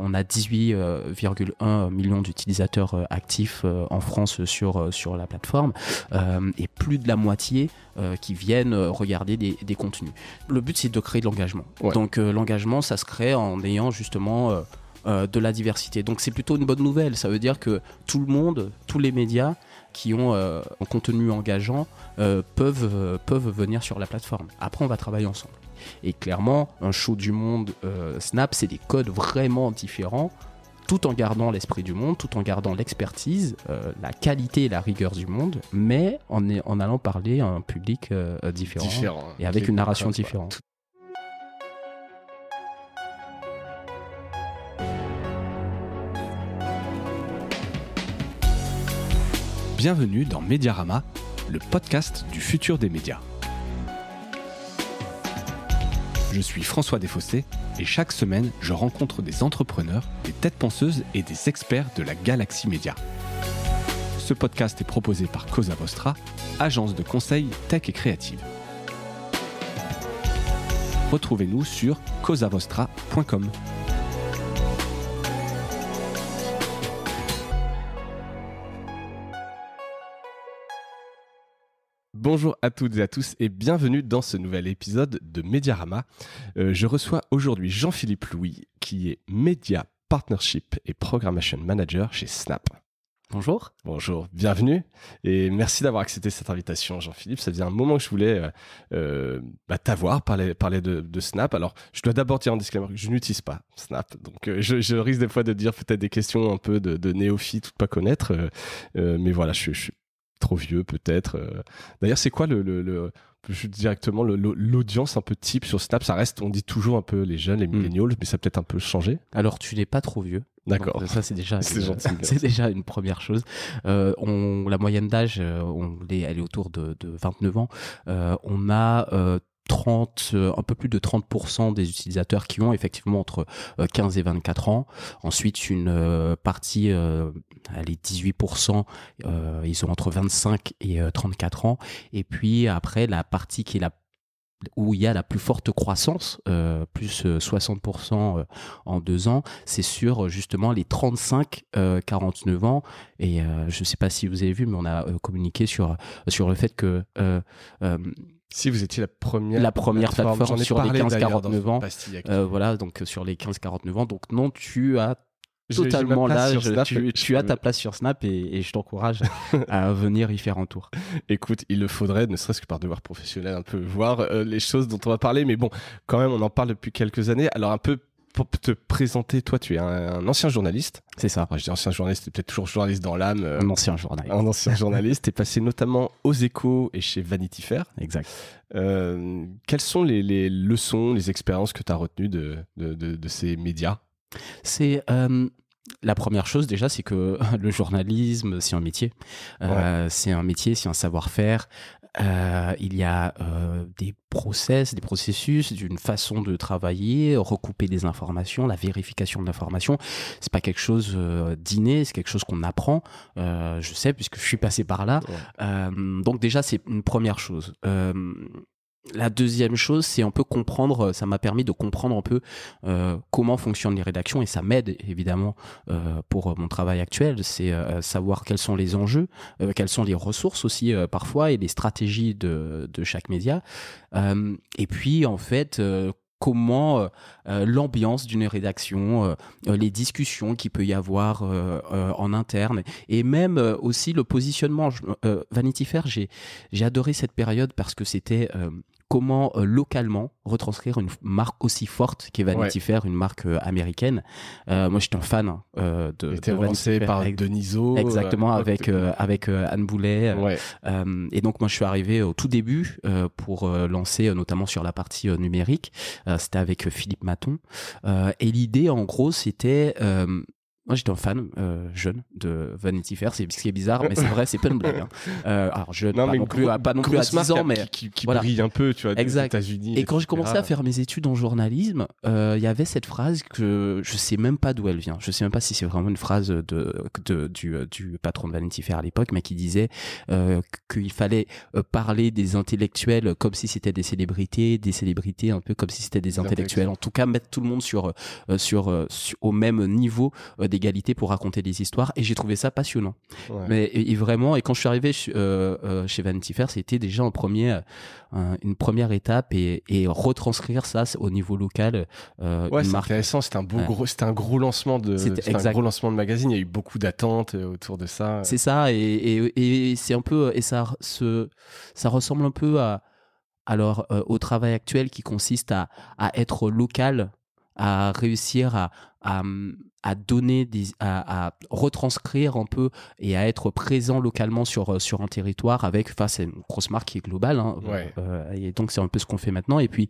on a 18,1 euh, euh, millions d'utilisateurs euh, actifs en France sur, sur la plateforme et plus de la moitié qui viennent regarder des, contenus. Le but, c'est de créer de l'engagement. Donc l'engagement, ça se crée en ayant justement... de la diversité. Donc c'est plutôt une bonne nouvelle. Ça veut dire que tout le monde, tous les médias qui ont un contenu engageant peuvent, peuvent venir sur la plateforme. Après, on va travailler ensemble. Et clairement, un show du monde euh, Snap, c'est des codes vraiment différents, tout en gardant l'esprit du monde, tout en gardant l'expertise, euh, la qualité et la rigueur du monde, mais en, allant parler à un public euh, différent, et avec une narration différente. bienvenue dans Mediarama, le podcast du futur des médias. Je suis François Desfossés et chaque semaine, je rencontre des entrepreneurs, des têtes penseuses et des experts de la galaxie média. Ce podcast est proposé par Cosa Vostra, agence de conseil tech et créative. Retrouvez-nous sur cosavostra.com. Bonjour à toutes et à tous et bienvenue dans ce nouvel épisode de Mediarama. Euh, je reçois aujourd'hui Jean-Philippe Louis qui est Media Partnership et Programmation Manager chez Snap. Bonjour. Bonjour, bienvenue et merci d'avoir accepté cette invitation Jean-Philippe. Ça faisait un moment que je voulais euh, euh, bah, t'avoir, parler, parler de, Snap. Alors je dois d'abord dire en disclaimer, que je n'utilise pas Snap, donc je, risque des fois de dire peut-être des questions un peu de, néophyte ou pas connaître, mais voilà, je, suis trop vieux peut-être. Euh. D'ailleurs, c'est quoi le, directement l'audience un peu type sur Snap Ça reste, on dit toujours un peu les jeunes, les mm. millennials, mais ça peut-être un peu changé. Alors, tu n'es pas trop vieux. D'accord. Ça, c'est déjà, c'est déjà une première chose. Euh, on, la moyenne d'âge, euh, on est, elle est autour de, 29 ans. on a 30, euh, un peu plus de 30% des utilisateurs qui ont effectivement entre 15 euh, et 24 ans. Ensuite, une euh, partie, les 18%, ils ont entre 25 et 34 ans. Et puis après, la partie qui la où il y a la plus forte croissance, plus 60% en deux ans, c'est sur justement les 35-49 ans. Et je ne sais pas si vous avez vu, mais on a communiqué sur, sur le fait que si vous étiez la première, la première plateforme, sur les 15-49 ans. Euh, voilà, donc euh, sur les 15-49 ans. Donc non, tu as totalement là, tu, as ta place sur Snap et, je t'encourage à venir y faire un tour. Écoute, il le faudrait, ne serait-ce que par devoir professionnel, un peu voir euh, les choses dont on va parler. Mais bon, quand même, on en parle depuis quelques années. Alors un peu pour te présenter, toi, tu es un, ancien journaliste. C'est ça. je dis ancien journaliste, tu peut-être toujours journaliste dans l'âme. Euh, un ancien journaliste. Un ancien journaliste. tu es passé notamment aux échos et chez Vanity Fair. Exact. Euh, quelles sont les, leçons, les expériences que tu as retenues de, ces médias C'est. Euh, la première chose déjà, c'est que le journalisme, c'est un métier. C'est un métier, c'est un savoir-faire, euh, il y a euh, des process, des processus, d'une façon de travailler, recouper des informations, la vérification de l'information. C'est pas quelque chose euh, d'inné, c'est quelque chose qu'on apprend. je sais puisque je suis passé par là. donc déjà c'est une première chose. La deuxième chose, c'est un peu comprendre, ça m'a permis de comprendre un peu euh, comment fonctionnent les rédactions et ça m'aide évidemment euh, pour mon travail actuel, c'est euh, savoir quels sont les enjeux, quelles sont les ressources aussi parfois et les stratégies de, de chaque média. et puis en fait, comment euh, euh, l'ambiance d'une rédaction, euh, les discussions qu'il peut y avoir en interne, et même aussi le positionnement. Vanity Fair, j'ai adoré cette période parce que c'était comment euh, localement retranscrire une marque aussi forte qu'est Vanity Fair, une marque euh, américaine. Euh, moi, j'étais un fan de. de Vanity Fair. par Deniso. Exactement, avec, avec Anne Boulet. et donc, moi, je suis arrivé au tout début pour lancer, notamment sur la partie numérique. c'était avec Philippe Maton. et l'idée, en gros, c'était moi, j'étais un fan euh, jeune de Vanity Fair. C'est ce qui est bizarre, mais c'est vrai, c'est pas une blague. Hein. Euh, alors, jeune, pas, non plus, à, pas non plus ans, mais qui, brille un peu, tu vois, exact. Des États-Unis. Et, quand j'ai commencé à faire mes études en journalisme, euh, il y avait cette phrase que je sais même pas d'où elle vient. Je sais même pas si c'est vraiment une phrase de, du, patron de Vanity Fair à l'époque, mais qui disait qu'il fallait parler des intellectuels comme si c'était des célébrités, des célébrités un peu comme si c'était des intellectuels. En tout cas, mettre tout le monde sur, sur au même niveau des pour raconter des histoires et j'ai trouvé ça passionnant. Mais et, vraiment, et quand je suis arrivé chez euh, euh, Vanity Fair, c'était déjà en premier, euh, une première étape et, retranscrire ça au niveau local. ouais, c'est intéressant. C'était un gros, c'est un gros lancement de, un gros lancement de magazine. Il y a eu beaucoup d'attentes autour de ça. C'est ça, et, c'est un peu, et ça, ce, ça ressemble un peu à alors au travail actuel qui consiste à, à être local, à réussir à, à, mmh, à donner, à, retranscrire un peu et à être présent localement sur, euh, sur un territoire avec, enfin, c'est une grosse marque qui est globale. Hein, euh, euh, et donc, c'est un peu ce qu'on fait maintenant. Et puis,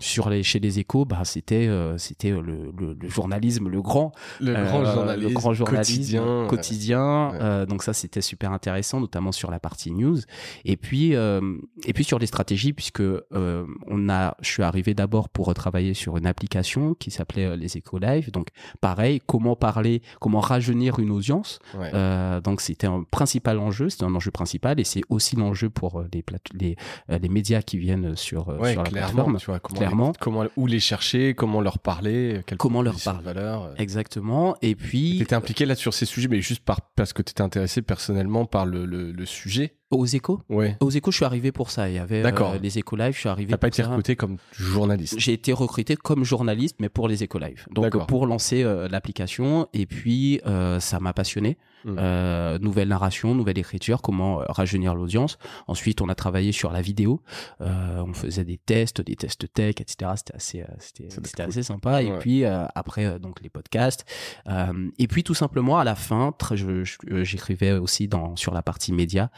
sur les, chez les échos, bah, c'était, c'était le, journalisme, le grand, le grand, journalisme, quotidien. donc, ça, c'était super intéressant, notamment sur la partie news. Et puis, et puis sur les stratégies, puisque on a, je suis arrivé d'abord pour travailler sur une application qui s'appelle euh, les écolives, live. Donc pareil, comment parler, comment rajeunir une audience. Euh, donc c'était un principal enjeu, c'était un enjeu principal et c'est aussi l'enjeu pour euh, les, les, médias qui viennent sur, la plateforme. comment clairement. comment, où les chercher, comment leur parler, comment leur parler. Valeur. Exactement. Et puis. Tu étais impliqué là sur ces sujets, mais juste par, parce que tu étais intéressé personnellement par le, le, le sujet aux échos Ouais. Aux échos, je suis arrivé pour ça. Il y avait euh, les échos live, je suis arrivé. T'as pas été recruté comme journaliste. J'ai été recruté comme journaliste, mais pour les échos live. Donc pour lancer euh, l'application. Et puis, euh, ça m'a passionné. Mm. Euh, nouvelle narration, nouvelle écriture, comment euh, rajeunir l'audience. Ensuite, on a travaillé sur la vidéo. Euh, on faisait des tests, des tests tech, etc. C'était assez, c'était, assez sympa. Et puis après, donc les podcasts. et puis tout simplement à la fin, j'écrivais aussi dans sur la partie média.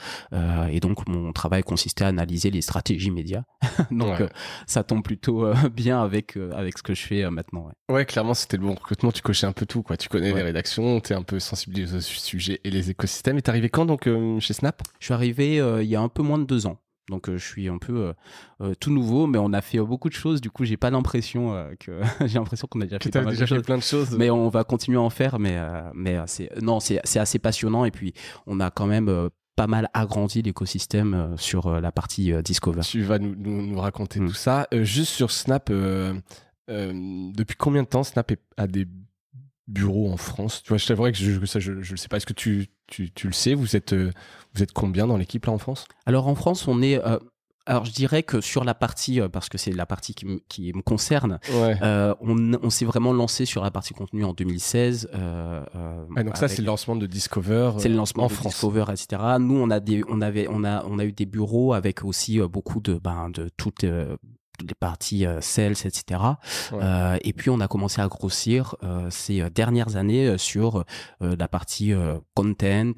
et donc mon travail consistait à analyser les stratégies médias. donc ça tombe plutôt bien avec avec ce que je fais maintenant. Ouais. clairement, c'était le bon recrutement. Tu cochais un peu tout, quoi. Tu connais les rédactions, t'es un peu sensibilisé aux. sujet et les écosystèmes. Et t'es arrivé quand donc euh, chez Snap Je suis arrivé euh, il y a un peu moins de deux ans. Donc euh, je suis un peu tout nouveau, mais on a fait beaucoup de choses. Du coup, j'ai pas l'impression que j'ai l'impression qu'on a déjà, fait, plein de choses. Mais on va continuer à en faire. Mais mais c'est non, c'est assez passionnant. Et puis on a quand même pas mal agrandi l'écosystème sur la partie Discover. Tu vas nous, raconter mm. tout ça. juste sur Snap, depuis combien de temps Snap a des bureau en France Tu vois, c'est vrai que je, ça, je, sais pas. Est-ce que tu, le sais Vous êtes, euh, vous êtes combien dans l'équipe là en France Alors en France, on est. Euh, alors je dirais que sur la partie, euh, parce que c'est la partie qui, me concerne, on, s'est vraiment lancé sur la partie contenu en 2016. donc ça c'est le lancement de Discover. C'est le lancement en de France. Discover, etc. Nous on a des, on avait, on a, on a eu des bureaux avec aussi beaucoup de, ben, de toutes les parties euh, sales, etc. Euh, et puis on a commencé à grossir euh, ces dernières années sur la partie content,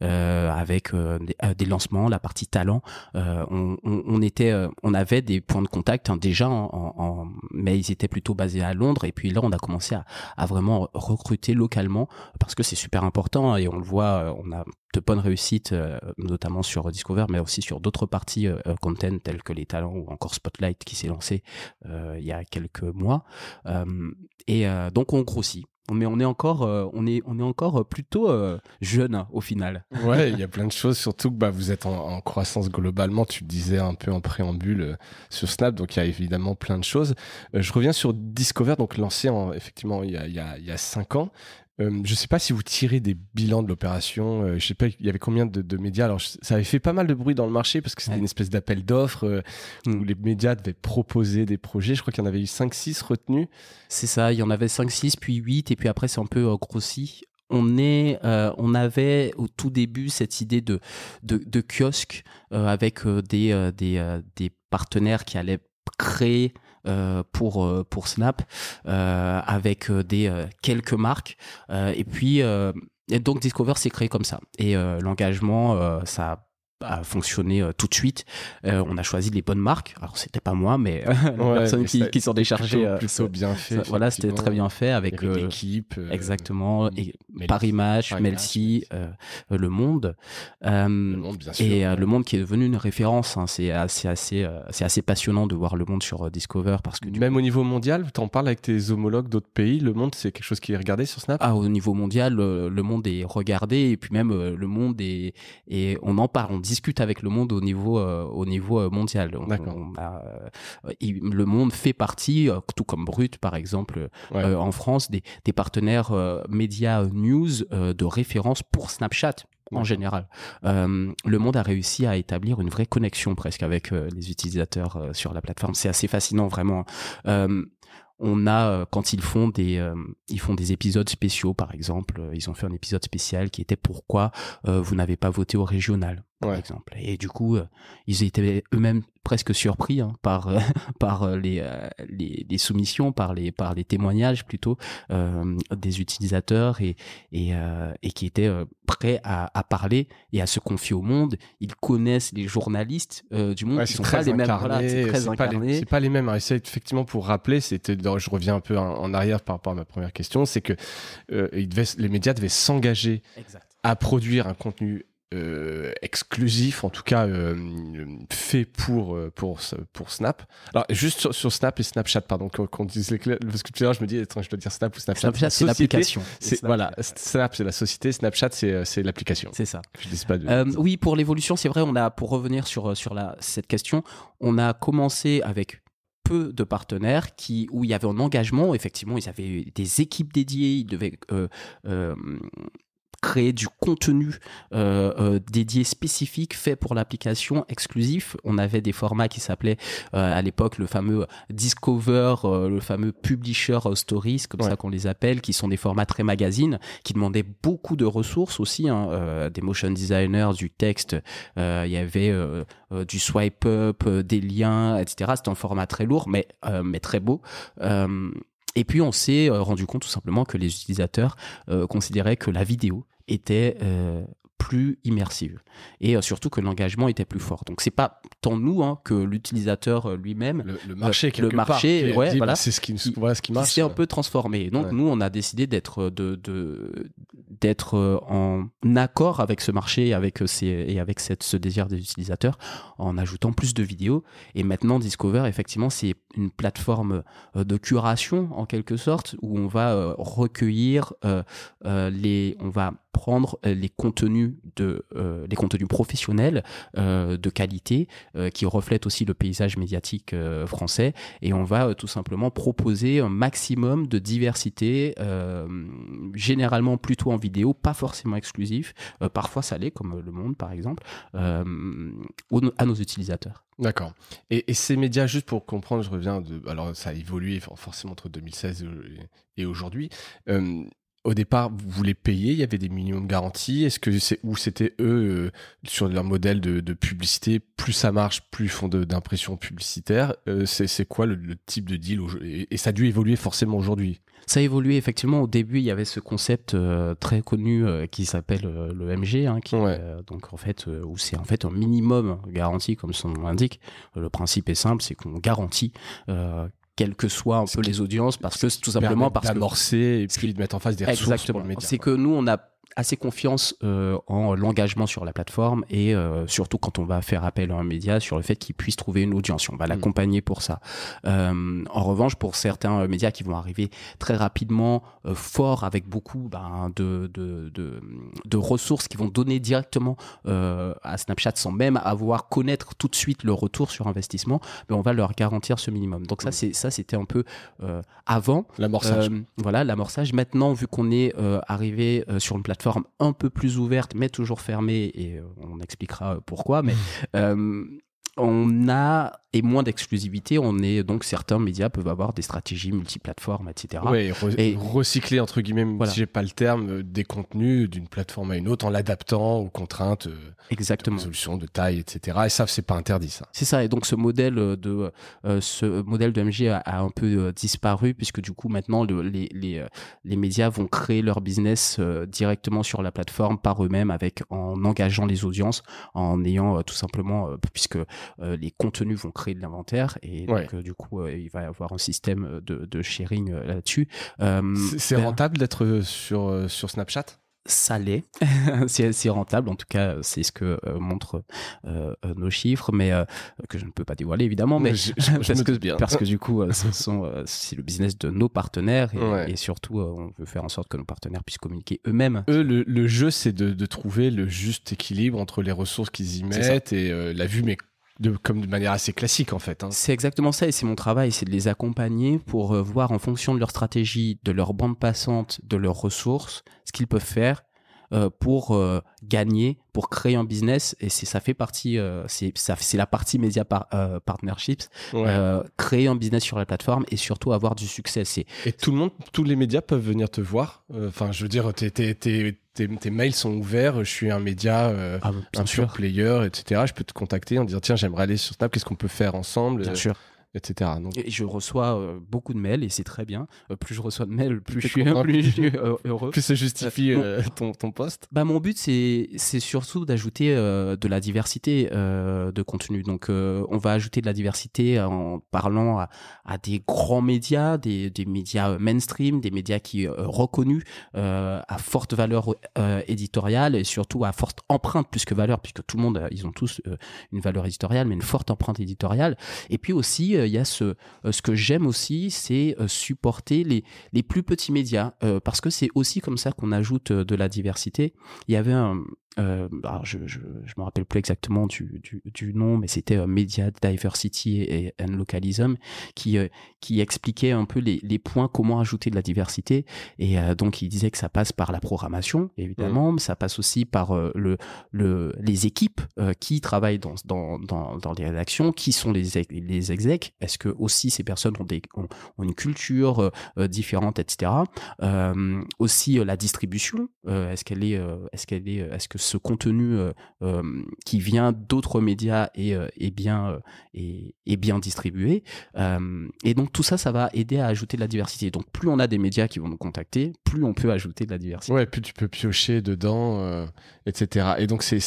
avec des, des, lancements, la partie talent. On, on, on, était, on avait des points de contact hein, déjà, en, en, mais ils étaient plutôt basés à Londres. Et puis là, on a commencé à, à vraiment recruter localement parce que c'est super important hein, et on le voit, on a de bonnes réussites, euh, notamment sur Discover, mais aussi sur d'autres parties euh, euh, content telles que les talents ou encore Spotlight qui s'est lancé il y a quelques mois. et donc on grossit. Mais on est encore, on est, on est encore plutôt jeune hein, au final. Ouais, il y a plein de choses. Surtout que bah, vous êtes en, croissance globalement. Tu le disais un peu en préambule sur Snap, donc il y a évidemment plein de choses. je reviens sur Discover, donc lancé en, effectivement il y a, il y a, il y a cinq ans. Euh, je ne sais pas si vous tirez des bilans de l'opération. Euh, je ne sais pas, il y avait combien de, médias. Alors, ça avait fait pas mal de bruit dans le marché parce que c'était une espèce d'appel d'offres euh, où mm. les médias devaient proposer des projets. Je crois qu'il y en avait eu 5-6 retenus. C'est ça, il y en avait 5-6, puis 8, et puis après, c'est un peu grossi. On, est, on avait au tout début cette idée de, de, kiosque avec des, des, des, partenaires qui allaient créer euh, pour euh, pour Snap euh, avec des quelques marques et puis et donc Discover s'est créé comme ça et l'engagement ça à fonctionner euh, tout de suite. Euh, on a choisi les bonnes marques. Alors c'était pas moi, mais euh, les personnes qui, sont déchargées. déchargeait. bien fait. voilà, c'était très bien fait avec l'équipe. exactement. Et Paris Match, Melcy, Le Monde. Et Le Monde qui est devenu une référence. Hein. C'est assez, c'est assez passionnant de voir Le Monde sur Discover parce que même au niveau mondial, tu en parles avec tes homologues d'autres pays. Le Monde, c'est quelque chose qui est regardé sur Snap. Ah, au niveau mondial, Le Monde est regardé et puis même Le Monde est et on en parle. On dit discute avec le monde au niveau, euh, au niveau euh, mondial. Euh, le monde fait partie, tout comme Brut par exemple, en France, des, partenaires médias news de référence pour Snapchat en général. le monde a réussi à établir une vraie connexion presque avec les utilisateurs sur la plateforme. C'est assez fascinant vraiment. Hein. on a quand ils font des ils font des épisodes spéciaux par exemple, ils ont fait un épisode spécial qui était pourquoi vous n'avez pas voté au régional par exemple. Et du coup, euh, ils étaient eux-mêmes presque surpris hein, par euh, par euh, les, les, soumissions, par les par les témoignages plutôt des utilisateurs et et, et qui étaient prêts à, parler et à se confier au monde. Ils connaissent les journalistes du monde, ils sont très pas les mêmes. c'est pas les mêmes. effectivement pour rappeler, c'était je reviens un peu en, arrière par rapport à ma première question, c'est que les médias devaient s'engager à produire un contenu euh, exclusif, en tout cas euh, fait pour, euh, pour, pour Snap. Alors, juste sur, Snap et Snapchat, pardon, qu'on dise parce que tout à l'heure, je me dis, je dois dire Snap ou Snapchat. Snapchat, c'est l'application. Voilà, Snap, c'est la société, Snapchat, c'est l'application. C'est ça. Je dis pas oui, pour l'évolution, c'est vrai, on a, pour revenir sur, sur la, cette question, on a commencé avec peu de partenaires qui, où il y avait un engagement. Effectivement, ils avaient des équipes dédiées, ils devaient créer du contenu euh, euh, dédié spécifique fait pour l'application exclusif. On avait des formats qui s'appelaient euh, à l'époque le fameux Discover, le fameux Publisher Stories, comme ça qu'on les appelle, qui sont des formats très magazines, qui demandaient beaucoup de ressources aussi, hein, des motion designers, du texte, il y avait du swipe up, des liens, etc. C'était un format très lourd, mais, mais très beau. Et puis on s'est euh, rendu compte tout simplement que les utilisateurs euh, considéraient que la vidéo était euh, plus immersive et surtout que l'engagement était plus fort. Donc c'est pas tant nous hein, que l'utilisateur lui-même, le, marché, quelque le marché, voilà, c'est ce qui, C'est un peu transformé. Donc nous on a décidé d'être de d'être euh, en accord avec ce marché avec euh, ces, et avec cette, ce désir des utilisateurs en ajoutant plus de vidéos. Et maintenant, Discover, effectivement, c'est une plateforme euh, de curation en quelque sorte où on va recueillir les. On va prendre euh, les contenus de euh, les contenus professionnels euh, de qualité qui reflètent aussi le paysage médiatique français et on va tout simplement proposer un maximum de diversité généralement plutôt en vidéo pas forcément exclusif parfois ça l'est comme Le Monde par exemple à nos utilisateurs D'accord. Et, ces médias, juste pour comprendre, je reviens de. Alors, ça a évolué forcément entre 2016 et, aujourd'hui au départ, vous les payez, il y avait des minimums de garanties. Est-ce que c'est où c'était eux euh, sur leur modèle de, publicité Plus ça marche, plus ils font d'impression publicitaire. Euh, c'est quoi le, type de deal et, ça a dû évoluer forcément aujourd'hui. Ça a évolué effectivement. Au début, il y avait ce concept euh, très connu qui s'appelle le MG, hein, donc en fait où c'est en fait un minimum garanti, comme son nom l'indique. Le principe est simple, c'est qu'on garantit quelles que soient un peu les audiences, parce que tout simplement parce que d'amorcer et puis de mettre en face des ressources. C'est que nous, on a assez confiance euh, en l'engagement sur la plateforme et euh, surtout quand on va faire appel à un média sur le fait qu'il puisse trouver une audience. On va mm. l'accompagner pour ça. Euh, en revanche, pour certains médias qui vont arriver très rapidement, fort avec beaucoup ben, de, de, ressources qui vont donner directement à Snapchat sans même avoir connaître tout de suite le retour sur investissement, ben, on va leur garantir ce minimum. Donc ça, mm. c'est ça, c'était un peu avant l'amorçage. voilà l'amorçage. Maintenant, vu qu'on est arrivé sur une plateforme un peu plus ouverte, mais toujours fermée, et euh, on expliquera euh, pourquoi. Mais mmh. euh, on a et moins d'exclusivité, on est donc certains médias peuvent avoir des stratégies multiplateformes, etc. Oui, et recycler entre guillemets, voilà. si j'ai pas le terme, euh, des contenus d'une plateforme à une autre en l'adaptant aux contraintes, euh, exactement, de résolution, de taille, etc. Et ça, c'est pas interdit, ça. C'est ça. Et donc ce modèle euh, de ce modèle de MG a, un peu disparu puisque du coup maintenant les, les, les, médias vont créer leur business directement sur la plateforme par eux-mêmes avec en engageant les audiences, en ayant tout simplement puisque euh, les contenus vont créer de l'inventaire et euh, du coup euh, il va y avoir un système de, sharing là-dessus. c'est ben rentable d'être sur, Snapchat ça l'est, c'est rentable, en tout cas c'est ce que montrent nos chiffres, mais que je ne peux pas dévoiler évidemment, mais, parce, que, bien. parce, que, du coup sont c'est le business de nos partenaires et, surtout on veut faire en sorte que nos partenaires puissent communiquer eux-mêmes. Eux, le, jeu c'est de, de, trouver le juste équilibre entre les ressources qu'ils y mettent et la vue mais de, comme de manière assez classique en fait. Hein. C'est exactement ça et c'est mon travail, c'est de les accompagner pour euh, voir en fonction de leur stratégie, de leur bande passante, de leurs ressources, ce qu'ils peuvent faire euh, pour euh, gagner, pour créer un business. Et ça fait partie, euh, c'est la partie média partnerships, créer un business sur la plateforme et surtout avoir du succès. Et tout le monde, tous les médias peuvent venir te voir. Enfin, je veux dire, t'es tes, tes, mails sont ouverts, je suis un média, ah, un player, etc. Je peux te contacter en disant tiens, j'aimerais aller sur Snap, qu'est-ce qu'on peut faire ensemble Bien sûr etc. Donc... Et je reçois euh, beaucoup de mails et c'est très bien. Euh, plus je reçois de mails, plus, je suis, heureux. Plus ça justifie euh, ton, ton, poste. Bah, mon but, c'est surtout d'ajouter de la diversité de contenu. Donc, on va ajouter de la diversité en parlant à, à des grands médias, des, des, médias mainstream, des médias qui reconnus, à forte valeur éditoriale et surtout à forte empreinte plus que valeur, puisque tout le monde, ils ont tous une valeur éditoriale, mais une forte empreinte éditoriale. Et puis aussi, euh, il y a ce, euh, ce que j'aime aussi, c'est euh, supporter les, les, plus petits médias, parce que c'est aussi comme ça qu'on ajoute de la diversité. Il y avait un, je, je, me rappelle plus exactement du, du, nom, mais c'était Media Diversity and Localism qui, qui expliquait un peu les, les, points, comment ajouter de la diversité. Et donc, il disait que ça passe par la programmation, évidemment, mais mm. ça passe aussi par le, le, les équipes qui travaillent dans, dans, dans, dans, les rédactions, qui sont les, les execs, est-ce que aussi ces personnes ont, une culture euh, euh, différente, etc. Euh, aussi la distribution, est-ce qu'elle est, est-ce est, ce que ce contenu qui vient d'autres médias est, bien distribué Et donc tout ça, ça va aider à ajouter de la diversité. Donc plus on a des médias qui vont nous contacter, plus on peut ajouter de la diversité. Ouais, plus tu peux piocher dedans, etc. Et donc c'est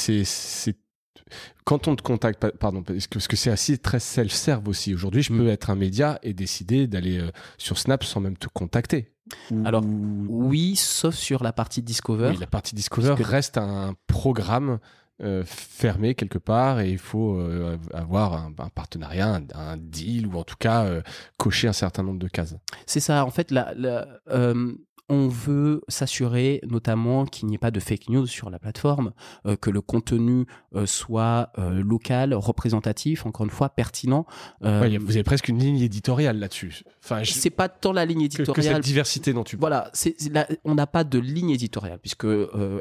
quand on te contacte, pardon, parce que c'est assez très self-serve aussi. Aujourd'hui, je mm. peux être un média et décider d'aller euh, sur Snap sans même te contacter. Alors, oui, sauf sur la partie Discover. la partie Discover reste un programme euh, fermé quelque part et il faut euh, avoir un, partenariat, un, deal ou en tout cas cocher un certain nombre de cases. C'est ça, en fait, la on veut s'assurer notamment qu'il n'y ait pas de fake news sur la plateforme, euh, que le contenu euh, soit euh, local, représentatif, encore une fois pertinent. vous avez presque une ligne éditoriale là-dessus. Enfin, je... c'est pas tant la ligne éditoriale que, la diversité dont tu parles. Voilà, c'est, on n'a pas de ligne éditoriale puisque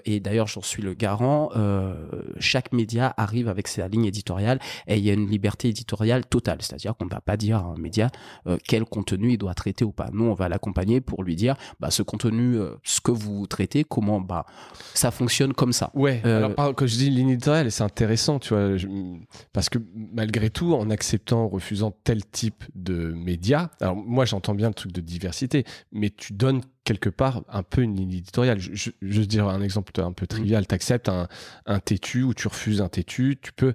et d'ailleurs j'en suis le garant. chaque média arrive avec sa ligne éditoriale et il y a une liberté éditoriale totale, c'est-à-dire qu'on ne va pas dire à un média quel contenu il doit traiter ou pas. Nous, on va l'accompagner pour lui dire bah, ce contenu euh, ce que vous traitez, comment bah, ça fonctionne comme ça. Ouais, euh, alors quand je dis ligne éditoriale, c'est intéressant, tu vois, parce que malgré tout, en acceptant, refusant tel type de médias, alors moi j'entends bien le truc de diversité, mais tu donnes quelque part un peu une ligne éditoriale. Je, veux dire un exemple un peu mm. trivial, tu acceptes un têtu ou tu refuses un têtu, tu peux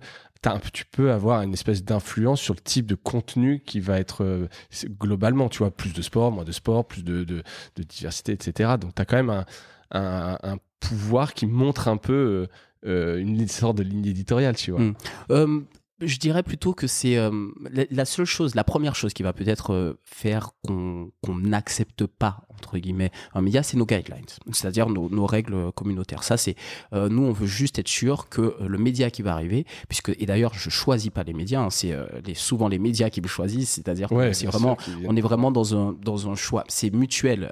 tu peux avoir une espèce d'influence sur le type de contenu qui va être euh, globalement, tu vois, plus de sport, moins de sport, plus de, diversité, etc. Donc tu as quand même un, pouvoir qui montre un peu euh, euh, une sorte de ligne éditoriale, tu vois. Mmh je dirais plutôt que c'est euh, la, seule chose, la première chose qui va peut-être euh, faire qu'on n'accepte pas, entre guillemets, un média, c'est nos guidelines, c'est-à-dire nos, nos, règles communautaires. Ça, c'est euh, nous, on veut juste être sûr que le média qui va arriver, puisque, et d'ailleurs, je choisis pas les médias, hein, c'est souvent les médias qui me choisissent, c'est-à-dire qu'on c'est vraiment, on est vraiment dans un, dans un choix, c'est mutuel.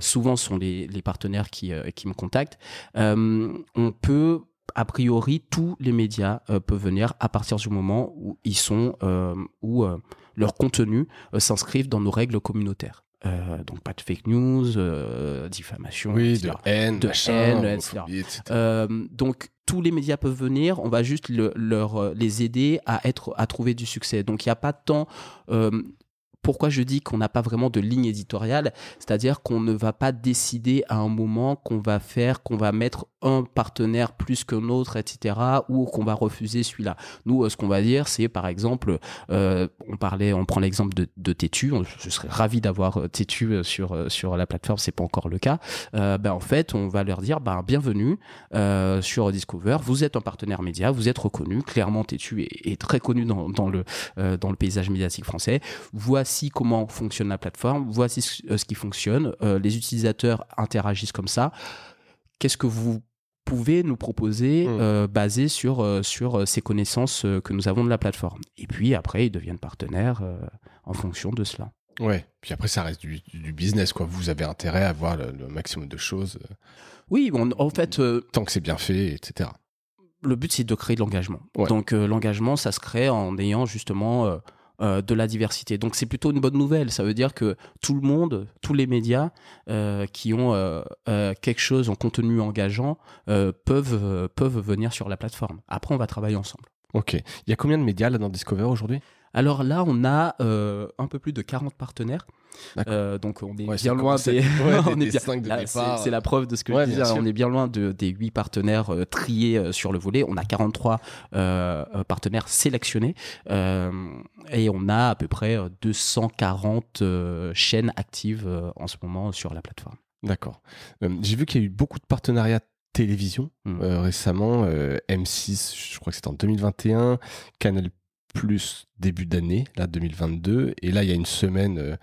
souvent, sont les, les partenaires qui, qui me contactent. on peut a priori, tous les médias euh, peuvent venir à partir du moment où ils sont, euh, où euh, leur contenu s'inscrive dans nos règles communautaires. donc pas de fake news, diffamation, de haine, de etc. donc tous les médias peuvent venir, on va juste leur, les aider à être à trouver du succès. Donc il n'y a pas tant pourquoi je dis qu'on n'a pas vraiment de ligne éditoriale, c'est-à-dire qu'on ne va pas décider à un moment qu'on va faire, qu'on va mettre un partenaire plus qu'un autre, etc., ou qu'on va refuser celui-là. Nous, euh, ce qu'on va dire, c'est par exemple, euh, on parlait, on prend l'exemple de, Tétu, je serais ravi d'avoir euh, Tétu sur, sur la plateforme, c'est pas encore le cas. Ben, en fait, on va leur dire, ben, bienvenue sur Discover, vous êtes un partenaire média, vous êtes reconnu, clairement Tétu est, très connu dans, le, dans le paysage médiatique français. Voici comment fonctionne la plateforme, voici ce euh, qui fonctionne, euh, les utilisateurs interagissent comme ça. Qu'est-ce que vous pouvez nous proposer mmh. euh, basé sur, sur ces connaissances que nous avons de la plateforme. Et puis après, ils deviennent partenaires en fonction de cela. Ouais, puis après ça reste du, du business quoi. Vous avez intérêt à avoir le, maximum de choses. Oui, en fait. Tant que c'est bien fait, etc. Le but c'est de créer de l'engagement. Donc l'engagement, ça se crée en ayant justement euh, de la diversité. Donc c'est plutôt une bonne nouvelle. Ça veut dire que tout le monde, tous les médias euh, qui ont euh, quelque chose en contenu engageant peuvent, venir sur la plateforme. Après, on va travailler ensemble. Ok. Il y a combien de médias là dans Discover aujourd'hui alors là, on a euh, un peu plus de 40 partenaires. Euh, donc on est bien loin des, C'est la preuve de ce que On est bien loin de, des 8 partenaires euh, triés sur le volet. On a 43 partenaires sélectionnés et on a à peu près 240 chaînes actives en ce moment sur la plateforme. D'accord. J'ai vu qu'il y a eu beaucoup de partenariats télévision hmm. récemment, M6, je crois que c'était en 2021. Canal plus début d'année, là 2022. Et là, il y a une semaine euh,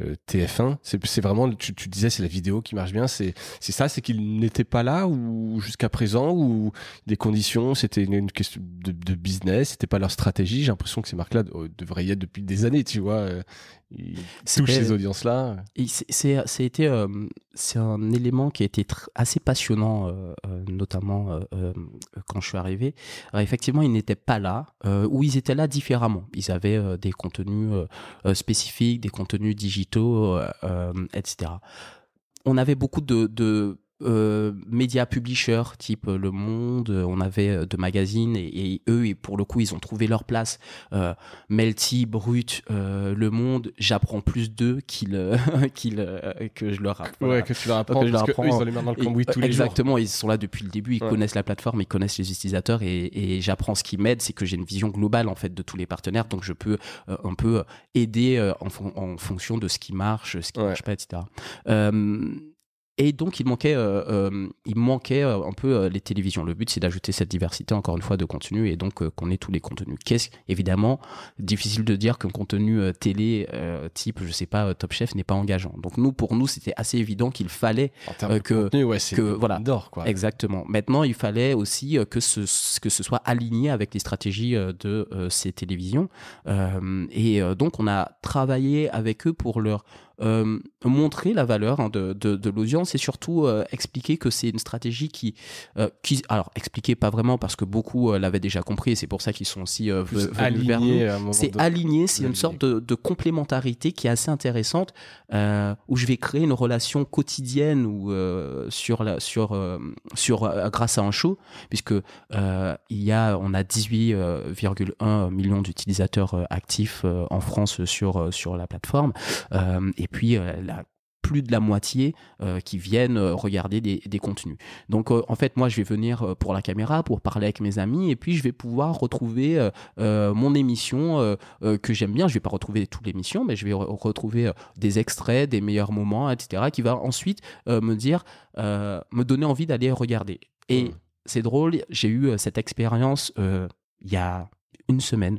euh, TF1. C'est vraiment, tu, disais, c'est la vidéo qui marche bien. C'est ça, c'est qu'ils n'étaient pas là ou jusqu'à présent ou des conditions, c'était une, question de business, c'était pas leur stratégie. J'ai l'impression que ces marques-là euh, devraient y être depuis des années, tu vois il touche ces audiences-là. Euh, c'est un élément qui a été assez passionnant, euh, euh, notamment quand je suis arrivé. effectivement, ils n'étaient pas là, ou ils étaient là différemment. Ils avaient des contenus spécifiques, des contenus digitaux, etc. On avait beaucoup de euh, médias publishers type euh, Le Monde, euh, on avait de magazines et, eux, et pour le coup, ils ont trouvé leur place. Euh, Melty, Brut, Le Monde, j'apprends plus d'eux qu'ils qu'ils que je leur apprends. que tu leur apprends. le Exactement, ils sont là depuis le début, ils connaissent la plateforme, ils connaissent les utilisateurs et, j'apprends ce qui m'aide, c'est que j'ai une vision globale en fait de tous les partenaires, donc je peux un peu aider en, fonction de ce qui marche, ce qui ne marche pas, etc. Et donc, il manquait, euh, euh, il manquait euh, un peu les télévisions. Le but, c'est d'ajouter cette diversité, encore une fois, de contenu et donc qu'on ait tous les contenus. Qu'est-ce, évidemment, difficile de dire qu'un contenu télé type, je sais pas, Top Chef n'est pas engageant. Donc, nous, pour nous, c'était assez évident qu'il fallait que, contenu, que, voilà. quoi. Exactement. Maintenant, il fallait aussi que ce, que ce soit aligné avec les stratégies de ces télévisions. et donc, on a travaillé avec eux pour leur montrer la valeur hein, de l'audience c'est surtout euh, expliquer que c'est une stratégie qui, euh, qui, alors expliquer pas vraiment parce que beaucoup euh, l'avaient déjà compris et c'est pour ça qu'ils sont aussi C'est aligné, c'est une sorte de, de, complémentarité qui est assez intéressante où je vais créer une relation quotidienne ou sur la, sur sur grâce à un show puisque il y a on a 18,1 millions d'utilisateurs actifs en France sur sur la plateforme et puis la plus de la moitié euh, qui viennent euh, regarder des, contenus. Donc euh, en fait, moi, je vais venir pour la caméra, pour parler avec mes amis, et puis je vais pouvoir retrouver mon émission que j'aime bien. Je vais pas retrouver toute l'émission, mais je vais retrouver des extraits, des meilleurs moments, etc., qui va ensuite me dire, me donner envie d'aller regarder. Et hmm. c'est drôle, j'ai eu cette expérience il y a une semaine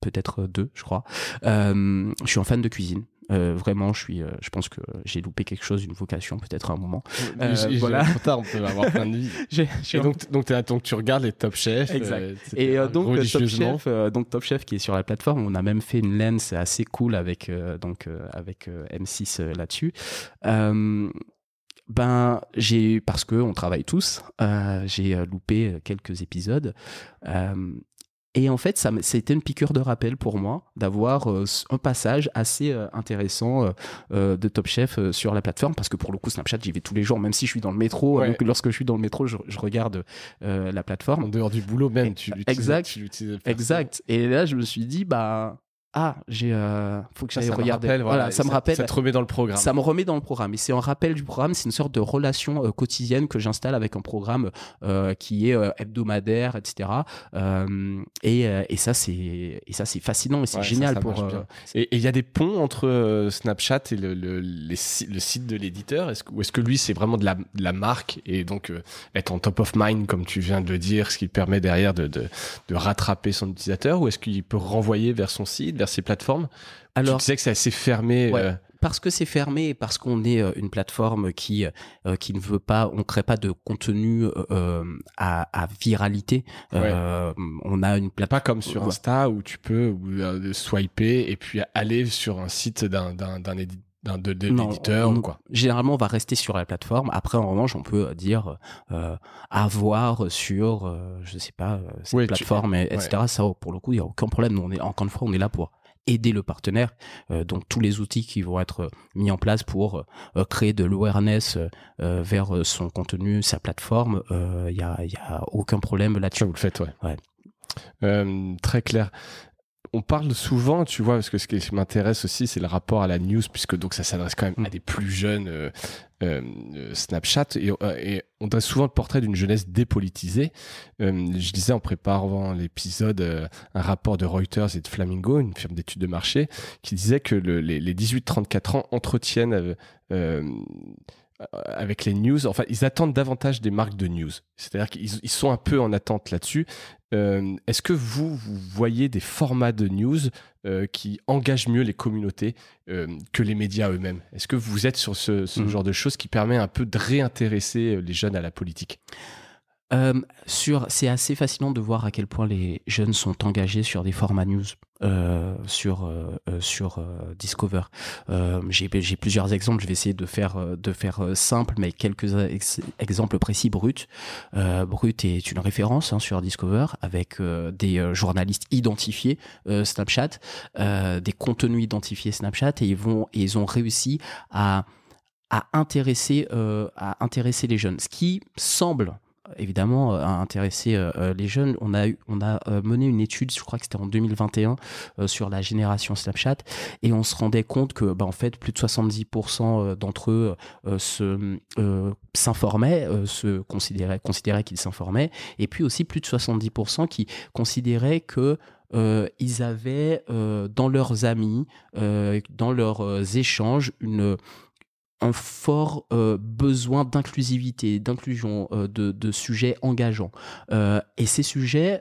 peut-être deux, je crois. je suis un fan de cuisine, euh, vraiment, je suis, euh, je pense que j'ai loupé quelque chose, une vocation peut-être à un moment. Euh, voilà. on peut avoir plein de vie. donc, tu regardes les Top Chefs. Exact. et donc Top Chef, donc Top Chef qui est sur la plateforme, on a même fait une lens assez cool avec donc avec M6 là-dessus. ben j'ai parce que on travaille tous, j'ai loupé quelques épisodes. Et en fait, ça, c'était une piqûre de rappel pour moi d'avoir euh, un passage assez euh, intéressant euh, de Top Chef sur la plateforme parce que pour le coup, Snapchat, j'y vais tous les jours, même si je suis dans le métro. Donc, lorsque je suis dans le métro, je, regarde la plateforme. En dehors du boulot, même, tu e, l'utilises. Exact. Tu exact. Et là, je me suis dit, bah, ah, j'ai, euh, faut que j'aille ça, rappelle, ça me te remet dans le programme. Ça me remet dans le programme. Et c'est un rappel du programme, c'est une sorte de relation euh, quotidienne que j'installe avec un programme euh, qui est hebdomadaire, etc. Et, ça, c'est, et ça, c'est fascinant et c'est génial pour. et il y a des ponts entre Snapchat et le, site de l'éditeur. Est-ce, ou est-ce que lui, c'est vraiment de la, marque et donc être en top of mind, comme tu viens de le dire, ce qui permet derrière de rattraper son utilisateur, ou est-ce qu'il peut renvoyer vers son site? vers ces plateformes Alors, Tu disais que c'est assez fermé. Euh. Parce que c'est fermé parce qu'on est euh, une plateforme qui euh, qui ne veut pas, on crée pas de contenu à, viralité. on a une plateforme pas comme sur Insta où tu peux swiper et puis aller sur un site d'un d'un éditeur d'un quoi Généralement, on va rester sur la plateforme. Après, en revanche, on peut euh, dire euh, euh, avoir sur, je je sais pas, cette plateforme, etc. Ça, pour le coup, il n'y a aucun problème. on est, encore une fois, on est là pour aider le partenaire. donc tous les outils qui vont être mis en place pour créer de l'awareness vers son contenu, sa plateforme, il n'y a, aucun problème là-dessus. Vous le faites, ouais. très clair on parle souvent, tu vois, parce que ce qui m'intéresse aussi, c'est le rapport à la news, puisque donc ça s'adresse quand même à mm. des plus jeunes euh, euh, euh, Snapchat, et, on dresse souvent le portrait d'une jeunesse dépolitisée. je disais en préparant l'épisode un rapport de Reuters et de Flamingo, une firme d'études de marché, qui disait que les 18-34 ans entretiennent euh, avec les news, enfin, ils attendent davantage des marques de news. C'est-à-dire qu'ils sont un peu en attente là-dessus. Euh, est-ce que vous, voyez des formats de news euh, qui engagent mieux les communautés que les médias eux-mêmes Est-ce que vous êtes sur ce, mm. genre de choses qui permet un peu de réintéresser les jeunes à la politique euh, sur, c'est assez fascinant de voir à quel point les jeunes sont engagés sur des formats news. Euh, sur euh, euh, sur Discover. J'ai plusieurs exemples. Je vais essayer de faire de faire simple, mais quelques exemples précis. Brut, Brut est une référence hein, sur Discover avec des journalistes identifiés Snapchat, des contenus identifiés Snapchat, et ils vont ils ont réussi à à intéresser à intéresser les jeunes. Ce qui semble évidemment euh, à intéresser euh, euh, les jeunes. On a, on a mené une étude, je crois que c'était en 2021, sur la génération Snapchat, et on se rendait compte que, bah, en fait, plus de 70% d'entre eux se s'informaient, se considéraient, qu'ils s'informaient, et puis aussi plus de 70% qui considéraient que ils avaient dans leurs amis, dans leurs échanges, une, un fort euh, besoin d'inclusivité, d'inclusion, euh, de, sujets engageants. Euh, et ces sujets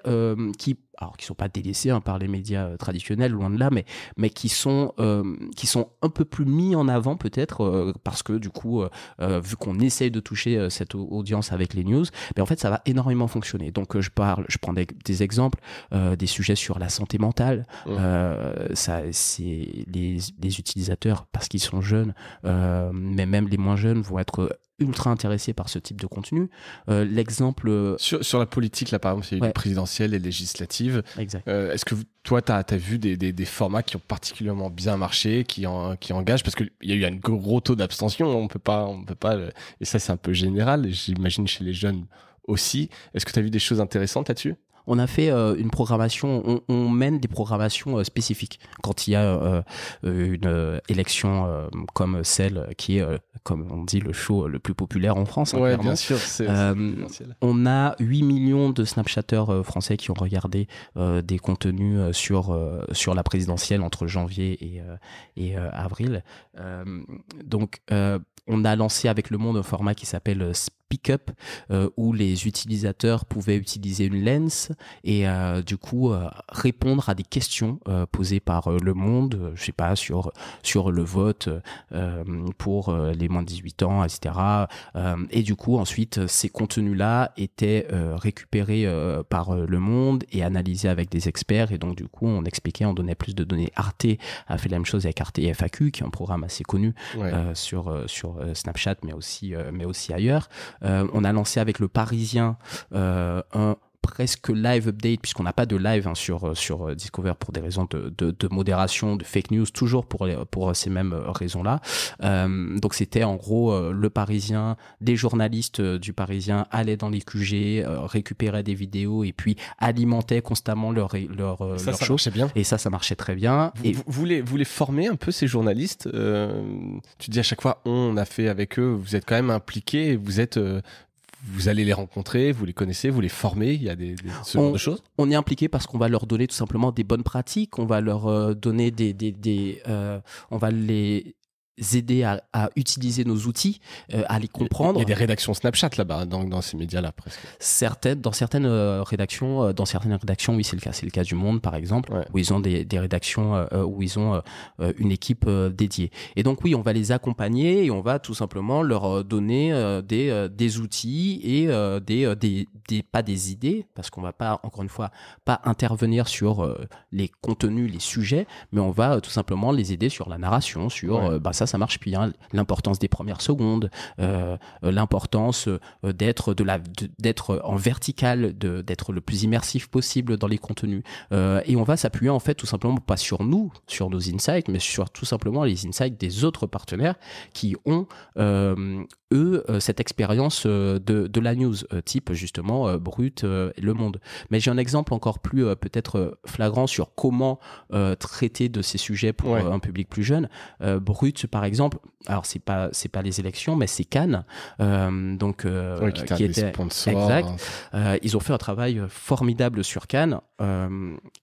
qui alors qui sont pas délaissés hein, par les médias euh, traditionnels, loin de là, mais, mais qui, sont, euh, qui sont un peu plus mis en avant peut-être, euh, parce que du coup, euh, vu qu'on essaye de toucher cette audience avec les news, mais en fait ça va énormément fonctionner. Donc je parle, je prends des, exemples, des sujets sur la santé mentale, ça c'est les, les, utilisateurs, parce qu'ils sont jeunes, mais même les moins jeunes vont être ultra intéressés par ce type de contenu. Euh, l'exemple... Euh, sur, la politique, là, par exemple, il y les présidentielles et législatives. Euh, est-ce que toi, tu as, vu des, des, formats qui ont particulièrement bien marché, qui, qui engagent Parce qu'il y a eu un gros taux d'abstention, on peut pas... On peut pas et ça, c'est un peu général, j'imagine chez les jeunes aussi. Est-ce que tu as vu des choses intéressantes là-dessus on a fait euh, une programmation, on, mène des programmations euh, spécifiques quand il y a euh, une élection comme celle qui est, comme on dit, le show le plus populaire en France. Hein, bien sûr, On a 8 millions de Snapchatters français qui ont regardé des contenus sur, sur la présidentielle entre janvier et, et avril. donc, on a lancé avec le monde un format qui s'appelle pick-up euh, où les utilisateurs pouvaient utiliser une lens et euh, du coup euh, répondre à des questions euh, posées par le monde, je sais pas sur sur le vote pour les moins de 18 ans, etc. et du coup ensuite ces contenus là étaient récupérés par le monde et analysés avec des experts et donc du coup on expliquait, on donnait plus de données. Arte a fait la même chose avec Arte FAQ qui est un programme assez connu sur sur Snapchat mais aussi mais aussi ailleurs euh, on a lancé avec le Parisien euh, un presque live update, puisqu'on n'a pas de live hein, sur, euh, sur euh, Discover pour des raisons de, modération, de fake news, toujours pour, pour euh, ces mêmes raisons-là. donc c'était en gros le Parisien, des journalistes du Parisien allaient dans les QG, récupéraient des vidéos et puis alimentaient constamment leur, leur, et ça, Marchait bien. Et ça, ça marchait très bien. Vous, et... vous, voulez un peu ces journalistes Tu dis à chaque fois on a fait avec eux, vous êtes quand même impliqué, vous êtes vous allez les rencontrer, vous les connaissez, vous les formez, il y a des, ce genre de choses On est impliqué parce qu'on va leur donner tout simplement des bonnes pratiques, on va leur euh, donner des... des, euh, on va les aider à, utiliser nos outils, euh, à les comprendre. Il y a des rédactions Snapchat là-bas, hein, dans, dans ces médias-là, presque. Certaines, dans certaines euh, rédactions, euh, dans certaines rédactions, oui, c'est le cas. C'est le cas du Monde, par exemple, où ils ont des, rédactions, où ils ont une équipe dédiée. Et donc oui, on va les accompagner et on va tout simplement leur donner des, des outils et des, des, pas des idées, parce qu'on va pas, encore une fois, pas intervenir sur les contenus, les sujets, mais on va tout simplement les aider sur la narration, sur bah, ça ça marche puis hein. L'importance des premières secondes, euh, euh, l'importance euh, d'être de la, d'être en vertical, d'être le plus immersif possible dans les contenus. et on va s'appuyer en fait tout simplement pas sur nous, sur nos insights, mais sur tout simplement les insights des autres partenaires qui ont eux euh, cette expérience euh, de, de, la news, euh, type justement Brut, Le Monde. Mais j'ai un exemple encore plus peut-être flagrant sur comment traiter de ces sujets pour un public plus jeune. Brut, par exemple, alors c'est pas c'est pas les élections, mais c'est Cannes, donc qui, était sponsors, exact. Hein. ils ont fait un travail formidable sur Cannes.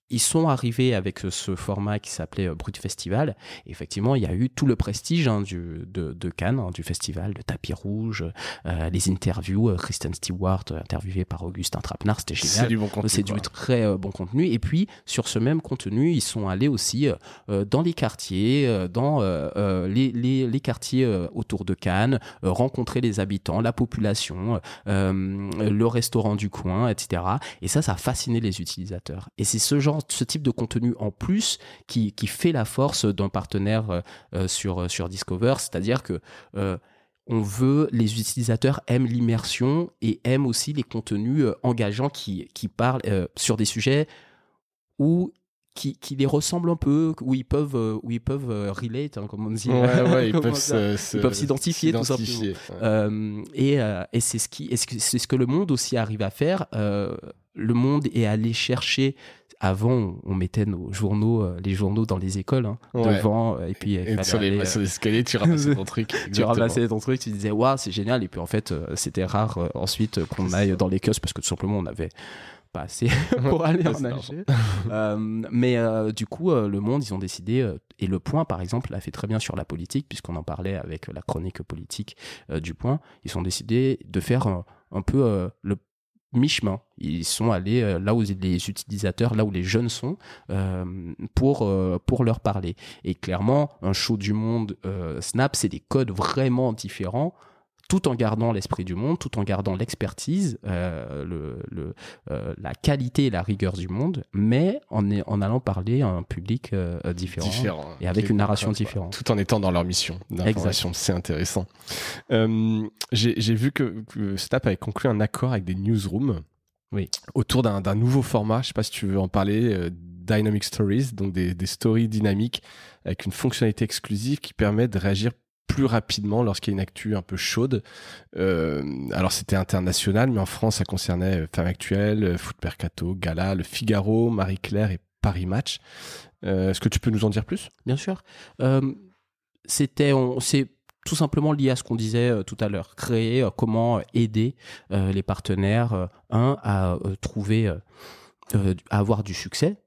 Ils sont arrivés avec ce format qui s'appelait euh, Brut Festival. effectivement, il y a eu tout le prestige hein, de, de, Cannes, hein, du festival, le tapis rouge, euh, les interviews, euh, Kristen Stewart interviewé par Augustin Trapenard, c'était génial. C'est du du très bon contenu. Et puis, sur ce même contenu, ils sont allés aussi dans les quartiers, dans les, les, les, quartiers autour de Cannes, rencontrer les habitants, la population, le restaurant du coin, etc. Et ça, ça a fasciné les utilisateurs. Et c'est ce genre ce type de contenu en plus qui, fait la force d'un partenaire euh, euh, sur, euh, sur Discover, c'est-à-dire que on veut, les utilisateurs aiment l'immersion et aiment aussi les contenus engageants qui, parlent sur des sujets où qui, les ressemblent un peu, où ils peuvent, euh, où ils peuvent euh, relate, hein, comme on dit. ils, peuvent s'identifier, tout simplement. Euh, et, c'est ce, qui, ce, que le monde aussi arrive à faire. le monde est allé chercher. Avant, on mettait nos journaux, les journaux dans les écoles, hein, devant, et puis. sur, les, escaliers, tu ramassais ton truc. tu ramassais ton truc, tu disais, waouh, c'est génial. Et puis en fait, c'était rare ensuite qu'on aille dans les kiosques parce que tout simplement, on avait pas assez pour aller en euh, mais euh, du coup, euh, Le Monde, ils ont décidé, euh, et Le Point, par exemple, l'a fait très bien sur la politique, puisqu'on en parlait avec la chronique politique du Point, ils ont décidé de faire un, peu le mi-chemin. Ils sont allés là où les utilisateurs, là où les jeunes sont, pour pour leur parler. Et clairement, un show du monde Snap, c'est des codes vraiment différents tout en gardant l'esprit du monde, tout en gardant l'expertise, euh, euh, la qualité et la rigueur du monde, mais en, allant parler à un public euh, différent, et avec une narration différente. Tout en étant dans leur mission d'information, c'est intéressant. J'ai vu que, que Snap avait conclu un accord avec des newsrooms. Oui. Autour d'un nouveau format, je ne sais pas si tu veux en parler, Dynamic Stories, donc des, stories dynamiques avec une fonctionnalité exclusive qui permet de réagir plus rapidement lorsqu'il y a une actu un peu chaude. Euh, alors c'était international, mais en France, ça concernait euh, Femme Actuelle, euh, Foot Percato, Gala, Le Figaro, Marie-Claire et Paris Match. Est-ce que tu peux nous en dire plus Bien sûr. c'était, c'est tout simplement lié à ce qu'on disait tout à l'heure, créer comment aider les partenaires, un, à trouver, à avoir du succès,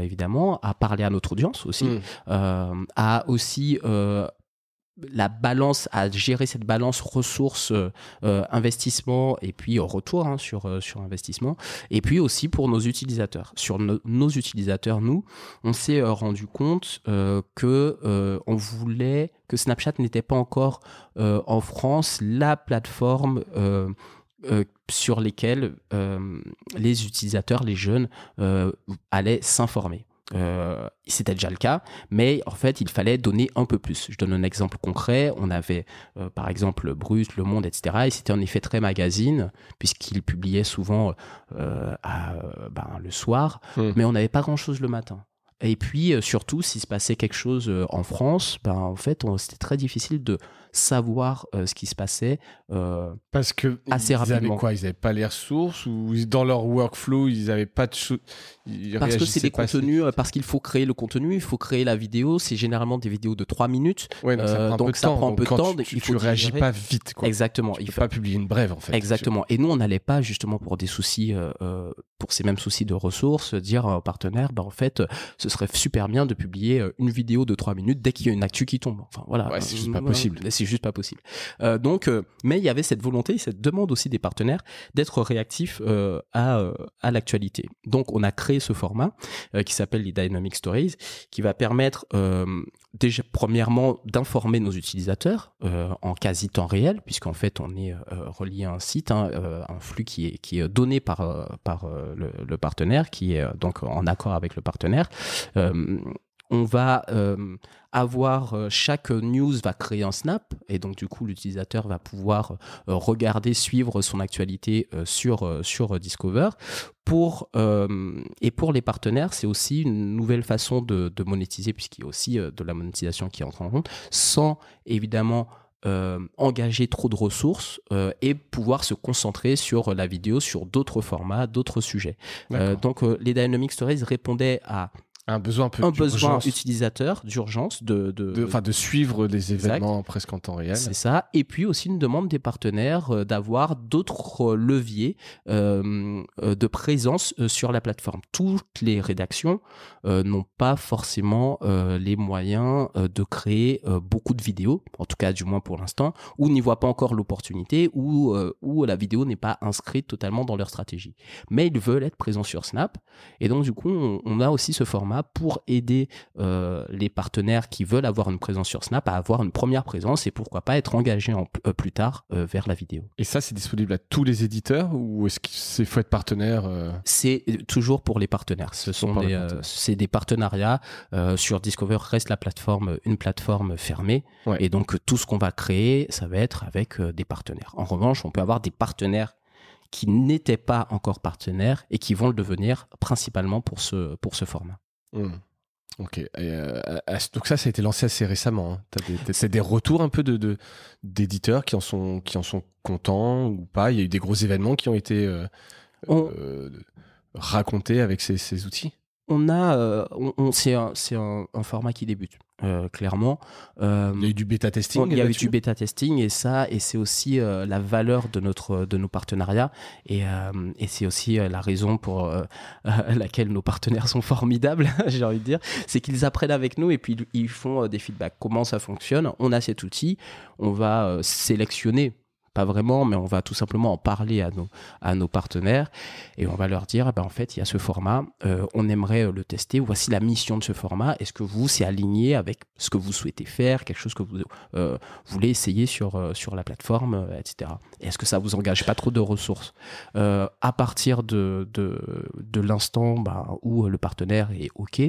évidemment, à parler à notre audience aussi, mm. à aussi la balance, à gérer cette balance ressources, euh, euh, investissement et puis euh, retour hein, sur, sur investissement. Et puis aussi pour nos utilisateurs. Sur nos utilisateurs, nous, on s'est rendu compte que on voulait que Snapchat n'était pas encore en France la plateforme sur lesquelles les utilisateurs, les jeunes, allaient s'informer. Euh, c'était déjà le cas, mais en fait, il fallait donner un peu plus. Je donne un exemple concret. On avait, euh, par exemple, Bruce, Le Monde, etc. Et c'était en effet très magazine, puisqu'il publiait souvent euh, à, ben, le soir, hmm. mais on n'avait pas grand-chose le matin. Et puis, surtout, s'il se passait quelque chose en France, ben, en fait, c'était très difficile de savoir euh, ce qui se passait euh, parce que assez ils rapidement. Avaient quoi Ils n'avaient pas les ressources ou dans leur workflow ils n'avaient pas de choses. Parce que c'est des euh, parce qu'il faut créer le contenu, il faut créer la vidéo. C'est généralement des vidéos de 3 minutes, donc ça prend un peu de temps. Prend tu, ne réagis pas vite. Quoi. Exactement. Tu il ne faut pas publier une brève en fait. Exactement. Et nous on n'allait pas justement pour des soucis pour ces mêmes soucis de ressources, dire aux partenaires bah en fait, ce serait super bien de publier euh, une vidéo de 3 minutes dès qu'il y a une actu qui tombe. Enfin voilà, c'est juste pas euh, possible. C'est juste pas possible. Euh, donc, mais il y avait cette volonté, cette demande aussi des partenaires d'être réactifs à à l'actualité. Donc, on a créé ce format qui s'appelle les Dynamic Stories, qui va permettre déjà premièrement d'informer nos utilisateurs en quasi temps réel, puisqu'en fait, on est relié à un site, hein, un flux qui est qui est donné par par le, partenaire, qui est euh, donc en accord avec le partenaire, euh, on va euh, avoir chaque news va créer un snap et donc du coup l'utilisateur va pouvoir regarder suivre son actualité sur sur Discover pour et pour les partenaires c'est aussi une nouvelle façon de, de monétiser puisqu'il y a aussi de la monétisation qui entre en compte sans évidemment euh, engager trop de ressources euh, et pouvoir se concentrer sur la vidéo, sur d'autres formats, d'autres sujets. Euh, donc les Dynamics Stories répondaient à un besoin un besoin utilisateur d'urgence de de, suivre des événements presque en temps réel c'est ça et puis aussi une demande des partenaires euh, d'avoir d'autres euh, leviers euh, de présence sur la plateforme toutes les rédactions n'ont pas forcément les moyens de créer beaucoup de vidéos en tout cas du moins pour l'instant ou n'y voient pas encore l'opportunité ou la vidéo n'est pas inscrite totalement dans leur stratégie mais ils veulent être présents sur Snap et donc du coup on a aussi ce format pour aider euh, les partenaires qui veulent avoir une présence sur Snap à avoir une première présence et pourquoi pas être engagés euh, plus tard euh, vers la vidéo. Et ça, c'est disponible à tous les éditeurs ou est-ce qu'il faut être partenaire C'est toujours pour les partenaires. Ce sont des, partenariats. sur Discover reste la plateforme, une plateforme fermée. Et donc, tout ce qu'on va créer, ça va être avec des partenaires. En revanche, on peut avoir des partenaires qui n'étaient pas encore partenaires et qui vont le devenir principalement pour ce format. Mmh. Ok. Euh, donc ça, ça a été lancé assez récemment. C'est hein. des retours un peu de d'éditeurs qui en sont qui en sont contents ou pas. Il y a eu des gros événements qui ont été euh, euh, racontés avec ces, outils. On a, c'est un, format qui débute. Euh, clairement. Euh, il y a eu du bêta testing. Il y a eu du bêta testing et ça, et c'est aussi euh, la valeur de notre de nos partenariats et, euh, et c'est aussi la raison pour laquelle nos partenaires sont formidables, j'ai envie de dire, c'est qu'ils apprennent avec nous et puis ils font des feedbacks. Comment ça fonctionne On a cet outil, on va sélectionner vraiment, mais on va tout simplement en parler à nos, à nos partenaires et on va leur dire, eh ben, en fait, il y a ce format, euh, on aimerait euh, le tester, voici la mission de ce format, est-ce que vous, c'est aligné avec ce que vous souhaitez faire, quelque chose que vous euh, voulez essayer sur, sur la plateforme, etc. Est-ce que ça vous engage pas trop de ressources À partir de, l'instant ben, où le partenaire est OK,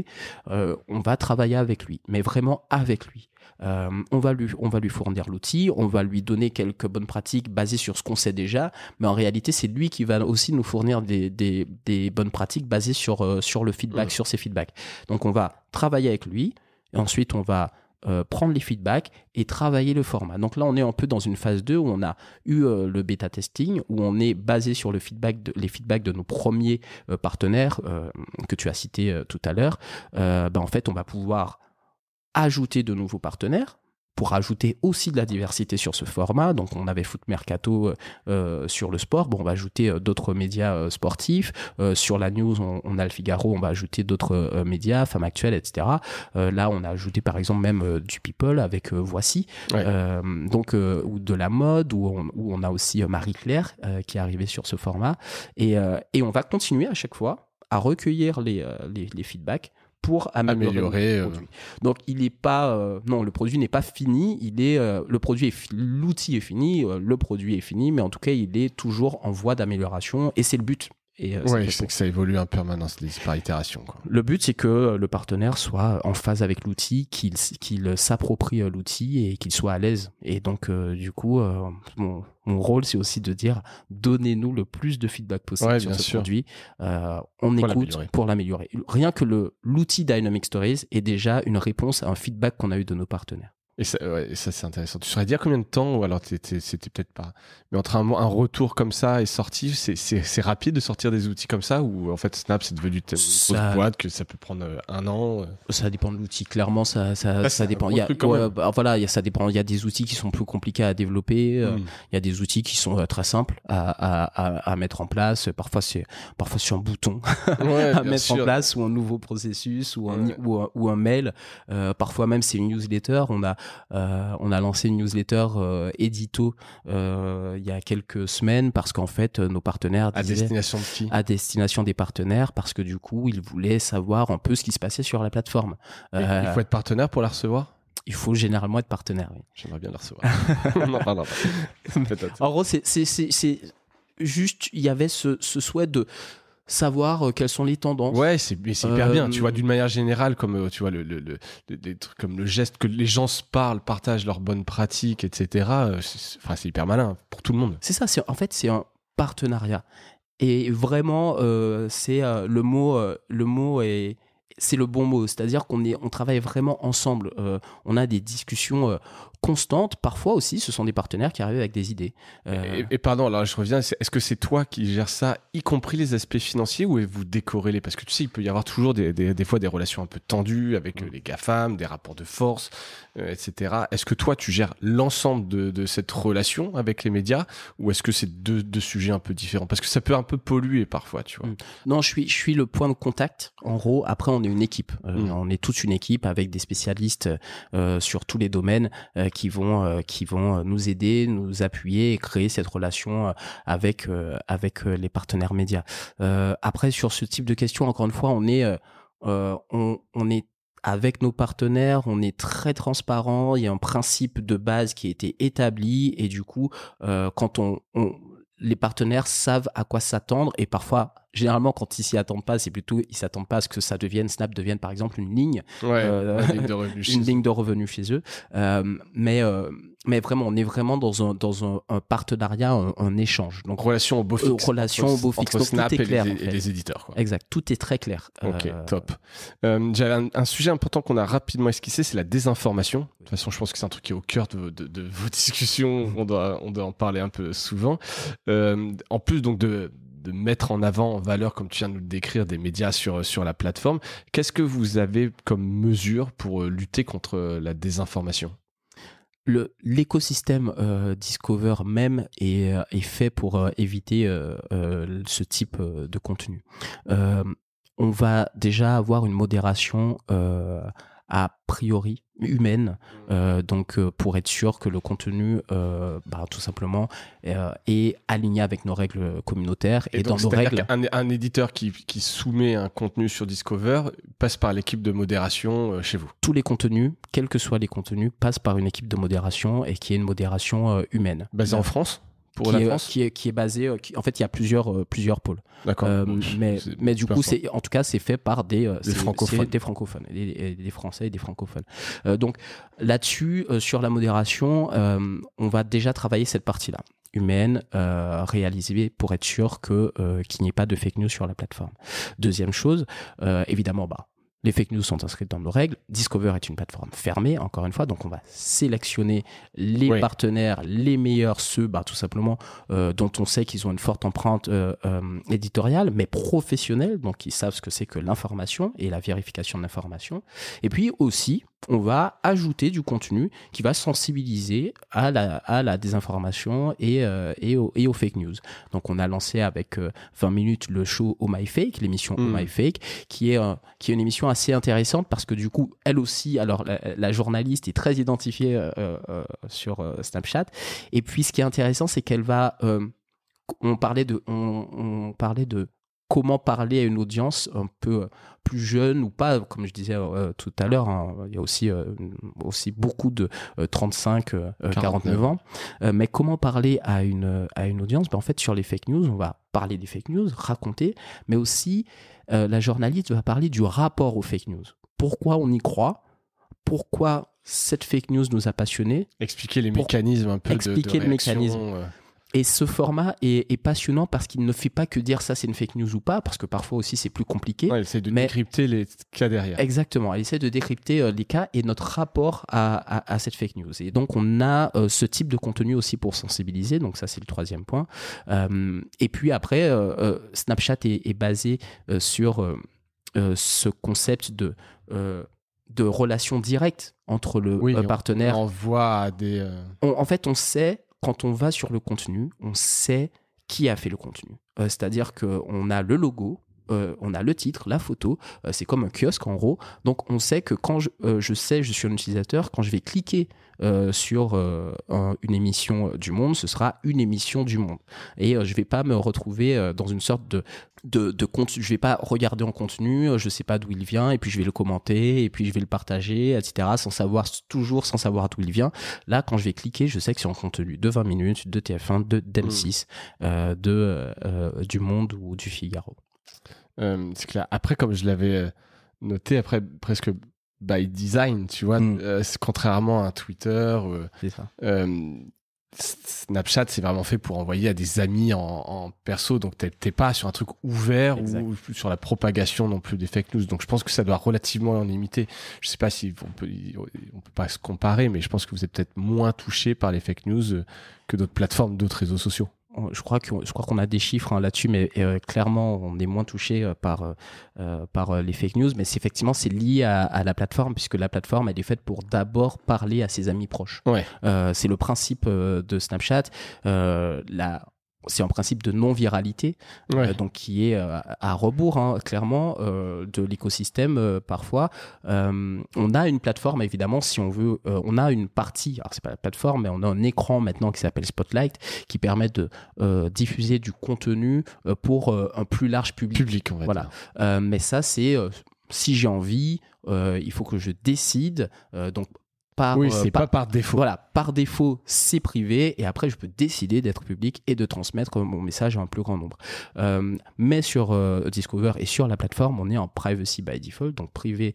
on va travailler avec lui, mais vraiment avec lui. Euh, on, va lui, on va lui fournir l'outil, on va lui donner quelques bonnes pratiques basées sur ce qu'on sait déjà, mais en réalité, c'est lui qui va aussi nous fournir des, bonnes pratiques basées sur, euh, sur le feedback, mm. sur ses feedbacks. Donc, on va travailler avec lui, ensuite, on va euh, prendre les feedbacks et travailler le format. Donc là, on est un peu dans une phase 2 où on a eu le bêta testing, où on est basé sur le feedback les feedbacks de nos premiers partenaires que tu as cités tout à l'heure. Ben, en fait, on va pouvoir ajouter de nouveaux partenaires pour ajouter aussi de la diversité sur ce format. Donc on avait Foot Mercato euh, euh, sur le sport, bon, on va ajouter euh, d'autres médias sportifs. sur la news, on, a le Figaro, on va ajouter d'autres médias, Femmes Actuelles, etc. là, on a ajouté par exemple même du People avec Voici, donc ou de la mode, où on, a aussi Marie-Claire qui est arrivée sur ce format. Et, on va continuer à chaque fois à recueillir les feedbacks pour améliorer, euh, Donc il n'est pas euh, non le produit n'est pas fini, il est euh, le produit est l'outil est fini, le produit est fini, mais en tout cas il est toujours en voie d'amélioration et c'est le but. Oui, c'est que ça évolue en permanence, par itération. Le but, c'est que le partenaire soit en phase avec l'outil, qu'il s'approprie l'outil et qu'il soit à l'aise. Et donc, du coup, mon rôle, c'est aussi de dire donnez-nous le plus de feedback possible sur ce produit. Euh, on écoute pour l'améliorer. Rien que l'outil Dynamic Stories est déjà une réponse à un feedback qu'on a eu de nos partenaires. Et ça, c'est intéressant. Tu saurais dire combien de temps, ou alors c'était peut-être pas. Mais entre un, un, retour comme ça et sorti c'est rapide de sortir des outils comme ça, ou en fait Snap, c'est devenu une grosse boîte que ça peut prendre euh, un an euh? Ça dépend de l'outil, clairement, ça, ça, ça dépend. Bah, il y a, ça dépend. Il y a des outils qui sont plus compliqués à développer, euh, hmm. il y a des outils qui sont très simples à, à, à, mettre en place. Parfois, c'est parfois sur un bouton à mettre en place, ou un nouveau processus, ou un, ou un, mail. parfois, même, c'est une newsletter. On a euh, on a lancé une newsletter euh, édito euh, il y a quelques semaines parce qu'en fait, nos partenaires à destination de À destination des partenaires parce que du coup, ils voulaient savoir un peu ce qui se passait sur la plateforme. il faut être partenaire pour la recevoir il faut généralement être partenaire. Oui. J'aimerais bien la recevoir. en gros, c'est juste, il y avait ce souhait de savoir euh, quelles sont les tendances. Ouais, c'est hyper bien. Tu vois, euh, d'une manière générale, comme euh, tu vois le, le, le comme le geste que les gens se parlent, partagent leurs bonnes pratiques, etc. Enfin, c'est hyper malin pour tout le monde. C'est ça. En fait, c'est un partenariat. Et vraiment, c'est le mot, le mot est c'est le bon mot, c'est-à-dire qu'on est, on travaille vraiment ensemble. on a des discussions constante. Parfois aussi, ce sont des partenaires qui arrivent avec des idées. Euh, et, pardon, alors je reviens, est-ce que c'est toi qui gères ça, y compris les aspects financiers, ou vous les Parce que tu sais, il peut y avoir toujours des, des, fois des relations un peu tendues avec mm. euh, les GAFAM, des rapports de force, euh, etc. Est-ce que toi, tu gères l'ensemble de, de, cette relation avec les médias, ou est-ce que c'est deux, sujets un peu différents Parce que ça peut un peu polluer parfois, tu vois. Mm. Non, je suis, je suis le point de contact, en gros. Après, on est une équipe. Mm. On est toute une équipe avec des spécialistes sur tous les domaines qui vont euh, qui vont euh, nous aider, nous appuyer et créer cette relation euh, avec avec les partenaires médias. après sur ce type de questions, encore une fois, on est on, on est avec nos partenaires, on est très transparent. Il y a un principe de base qui a été établi et du coup, quand on, on, les partenaires savent à quoi s'attendre et parfois généralement, quand ils s'y attendent pas, c'est plutôt ils s'attendent pas à ce que ça devienne, Snap devienne par exemple une ligne, euh, une ligne de revenus chez, eux. Euh, mais euh, mais vraiment, on est vraiment dans un dans un, partenariat, un, échange. Donc relation au beau fixe, relation au beau fixe. Snap clair, et, les, éditeurs. Quoi. Exact, tout est très clair. Ok, top. J'avais un, sujet important qu'on a rapidement esquissé, c'est la désinformation. De toute façon, je pense que c'est un truc qui est au cœur de, de vos discussions. on doit on doit en parler un peu souvent. en plus donc de de mettre en avant, en valeur, comme tu viens de nous le décrire, des médias sur, euh, sur la plateforme. Qu'est-ce que vous avez comme mesure pour euh, lutter contre euh, la désinformation l'écosystème Discover même est, fait pour éviter ce type de contenu. on va déjà avoir une modération a priori humaine, mmh. euh, donc euh, pour être sûr que le contenu, euh, bah, tout simplement, est aligné avec nos règles communautaires et, dans nos règles. Un, éditeur qui, qui, soumet un contenu sur Discover passe par l'équipe de modération chez vous. Tous les contenus, quels que soient les contenus, passent par une équipe de modération et qui est une modération humaine. Basée en France qui est, qui est, basé euh, en fait il y a plusieurs euh, plusieurs pôles euh, mais mais du coup c'est en tout cas c'est fait par des, des francophones des francophones des, français et des francophones donc là-dessus sur la modération on va déjà travailler cette partie là humaine réalisée pour être sûr que qu'il n'y ait pas de fake news sur la plateforme deuxième chose évidemment bah les fake news sont inscrits dans nos règles. Discover est une plateforme fermée, encore une fois, donc on va sélectionner les partenaires, les meilleurs, ceux bah, tout simplement euh, dont on sait qu'ils ont une forte empreinte euh, euh, éditoriale, mais professionnelle, donc ils savent ce que c'est que l'information et la vérification de l'information. Et puis aussi, on va ajouter du contenu qui va sensibiliser à la, désinformation et, euh, et, aux fake news. Donc on a lancé avec 20 euh, minutes le show Oh My Fake, l'émission Oh mm. My Fake, qui est, euh, qui est une émission assez intéressante parce que du coup, elle aussi, alors la, journaliste est très identifiée sur Snapchat. Et puis ce qui est intéressant, c'est qu'elle va... on parlait de... on parlait de comment parler à une audience un peu euh, plus jeune ou pas, comme je disais euh, euh, tout à l'heure, hein, il y a aussi, aussi beaucoup de 35, 49 ans, mais comment parler à une, à une audience ben, En fait, sur les fake news, on va parler des fake news, raconter, mais aussi la journaliste va parler du rapport aux fake news. Pourquoi on y croit Pourquoi cette fake news nous a passionnés Expliquer les mécanismes un peu. Expliquer de, le mécanisme. Et ce format est, passionnant parce qu'il ne fait pas que dire ça c'est une fake news ou pas, parce que parfois aussi c'est plus compliqué. Ouais, essaie de décrypter les cas derrière. Exactement, Elle essaie de décrypter euh, les cas et notre rapport à, cette fake news. Et donc on a euh, ce type de contenu aussi pour sensibiliser, donc ça c'est le troisième point. Euh, et puis après, Snapchat est, basé sur ce concept de de relation directe entre le partenaire. On des. en fait, on sait quand on va sur le contenu, on sait qui a fait le contenu. Euh, c'est-à-dire qu'on a le logo, euh, on a le titre, la photo, euh, c'est comme un kiosque en gros. Donc on sait que quand je, euh, je sais, je suis un utilisateur, quand je vais cliquer sur une émission du monde, ce sera une émission du monde. Et je ne vais pas me retrouver dans une sorte de, de, de contenu. Je vais pas regarder en contenu, je ne sais pas d'où il vient, et puis je vais le commenter, et puis je vais le partager, etc. sans savoir, toujours sans savoir d'où il vient. Là, quand je vais cliquer, je sais que c'est en contenu de 20 minutes, de TF1, de dem 6 mmh. de, du Monde ou du Figaro. Euh, c'est clair. Après, comme je l'avais euh, noté, après presque by design, tu vois, mm. euh, contrairement à Twitter. Snapchat, c'est vraiment fait pour envoyer à des amis en, perso, donc t'es pas sur un truc ouvert ou sur la propagation non plus des fake news. Donc je pense que ça doit relativement en limiter. Je sais pas si on peut, on peut pas se comparer, mais je pense que vous êtes peut-être moins touché par les fake news que d'autres plateformes, d'autres réseaux sociaux je crois qu'on a des chiffres hein, là-dessus, mais euh, clairement, on est moins touché euh, par, euh, par les fake news. Mais effectivement, c'est lié à, la plateforme, puisque la plateforme, elle est faite pour d'abord parler à ses amis proches. c'est le principe de Snapchat c'est en principe de non-viralité, euh, donc qui est euh, à rebours hein, clairement euh, de l'écosystème parfois. on a une plateforme évidemment si on veut, on a une partie, alors c'est pas la plateforme, mais on a un écran maintenant qui s'appelle Spotlight qui permet de diffuser du contenu pour un plus large public. voilà. mais ça c'est si j'ai envie, il faut que je décide. donc oui, euh, c'est pas par défaut. Voilà, par défaut, c'est privé. Et après, je peux décider d'être public et de transmettre mon message à un plus grand nombre. Euh, mais sur euh, Discover et sur la plateforme, on est en privacy by default, donc privé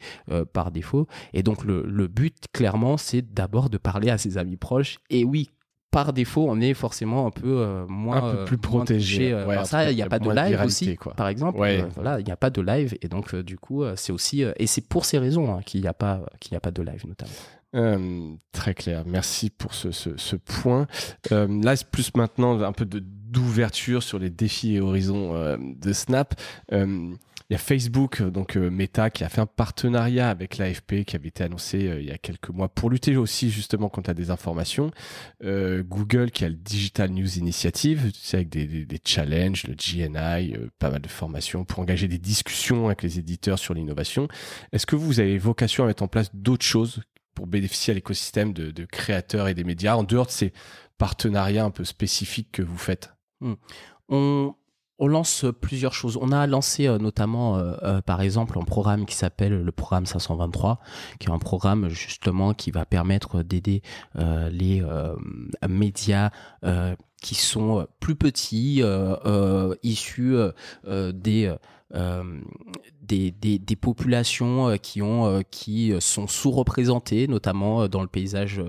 par défaut. Et donc, le, le but, clairement, c'est d'abord de parler à ses amis proches. Et oui, par défaut, on est forcément un peu moins plus protégé. ça, il n'y a pas de live aussi, par exemple. voilà, il n'y a pas de live et donc du coup, c'est aussi et c'est pour ces raisons hein, qu'il n'y a pas qu'il n'y a pas de live notamment. Euh, très clair. Merci pour ce, point. Euh, là, c'est plus maintenant un peu d'ouverture sur les défis et horizons euh, de Snap. Il y a Facebook, donc Meta, qui a fait un partenariat avec l'AFP qui avait été annoncé il y a quelques mois pour lutter aussi justement contre la désinformation. Google qui a le Digital News Initiative, sais, avec des, des, challenges, le GNI, pas mal de formations pour engager des discussions avec les éditeurs sur l'innovation. Est-ce que vous avez vocation à mettre en place d'autres choses pour bénéficier à l'écosystème de, créateurs et des médias, en dehors de ces partenariats un peu spécifiques que vous faites hmm. On lance plusieurs choses. On a lancé euh, notamment, euh, euh, par exemple, un programme qui s'appelle le programme 523, qui est un programme justement qui va permettre d'aider les médias qui sont plus petits, issus des euh, des, populations euh, qui, ont, euh, qui sont sous-représentées, notamment dans le paysage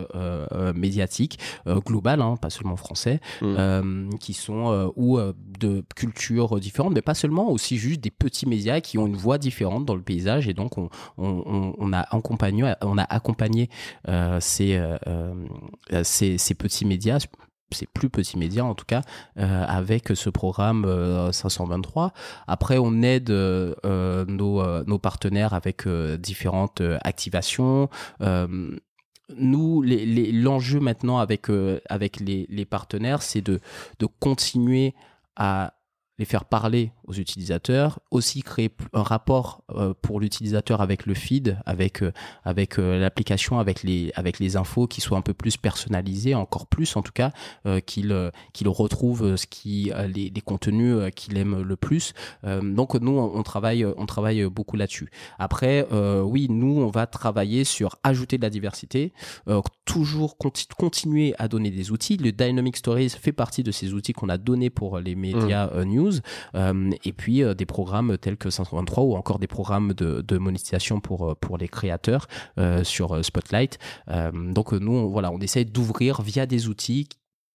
médiatique global, hein, pas seulement français, mm. qui sont ou de cultures différentes, mais pas seulement, aussi juste des petits médias qui ont une voix différente dans le paysage. Et donc, on, a accompagné, ces petits médias c'est plus Petit Média en tout cas, euh, avec ce programme 523. Euh, Après, on aide euh, nos, partenaires avec différentes activations nous, l'enjeu maintenant avec, avec les, partenaires, c'est de, de, continuer à les faire parler aux utilisateurs, aussi créer un rapport euh, pour l'utilisateur avec le feed, avec euh, avec euh, l'application, avec les avec les infos qui soient un peu plus personnalisés encore plus en tout cas qu'il qu'il retrouve ce qui les, contenus qu'il aime le plus. donc nous on travaille on travaille beaucoup là-dessus. Après oui nous on va travailler sur ajouter de la diversité, toujours continuer à donner des outils. Le Dynamic Stories fait partie de ces outils qu'on a donné pour les médias mmh. news et puis euh, des programmes tels que 523 ou encore des programmes de, de monétisation pour, euh, les créateurs euh, sur Spotlight. donc nous, on, voilà, on essaie d'ouvrir via des outils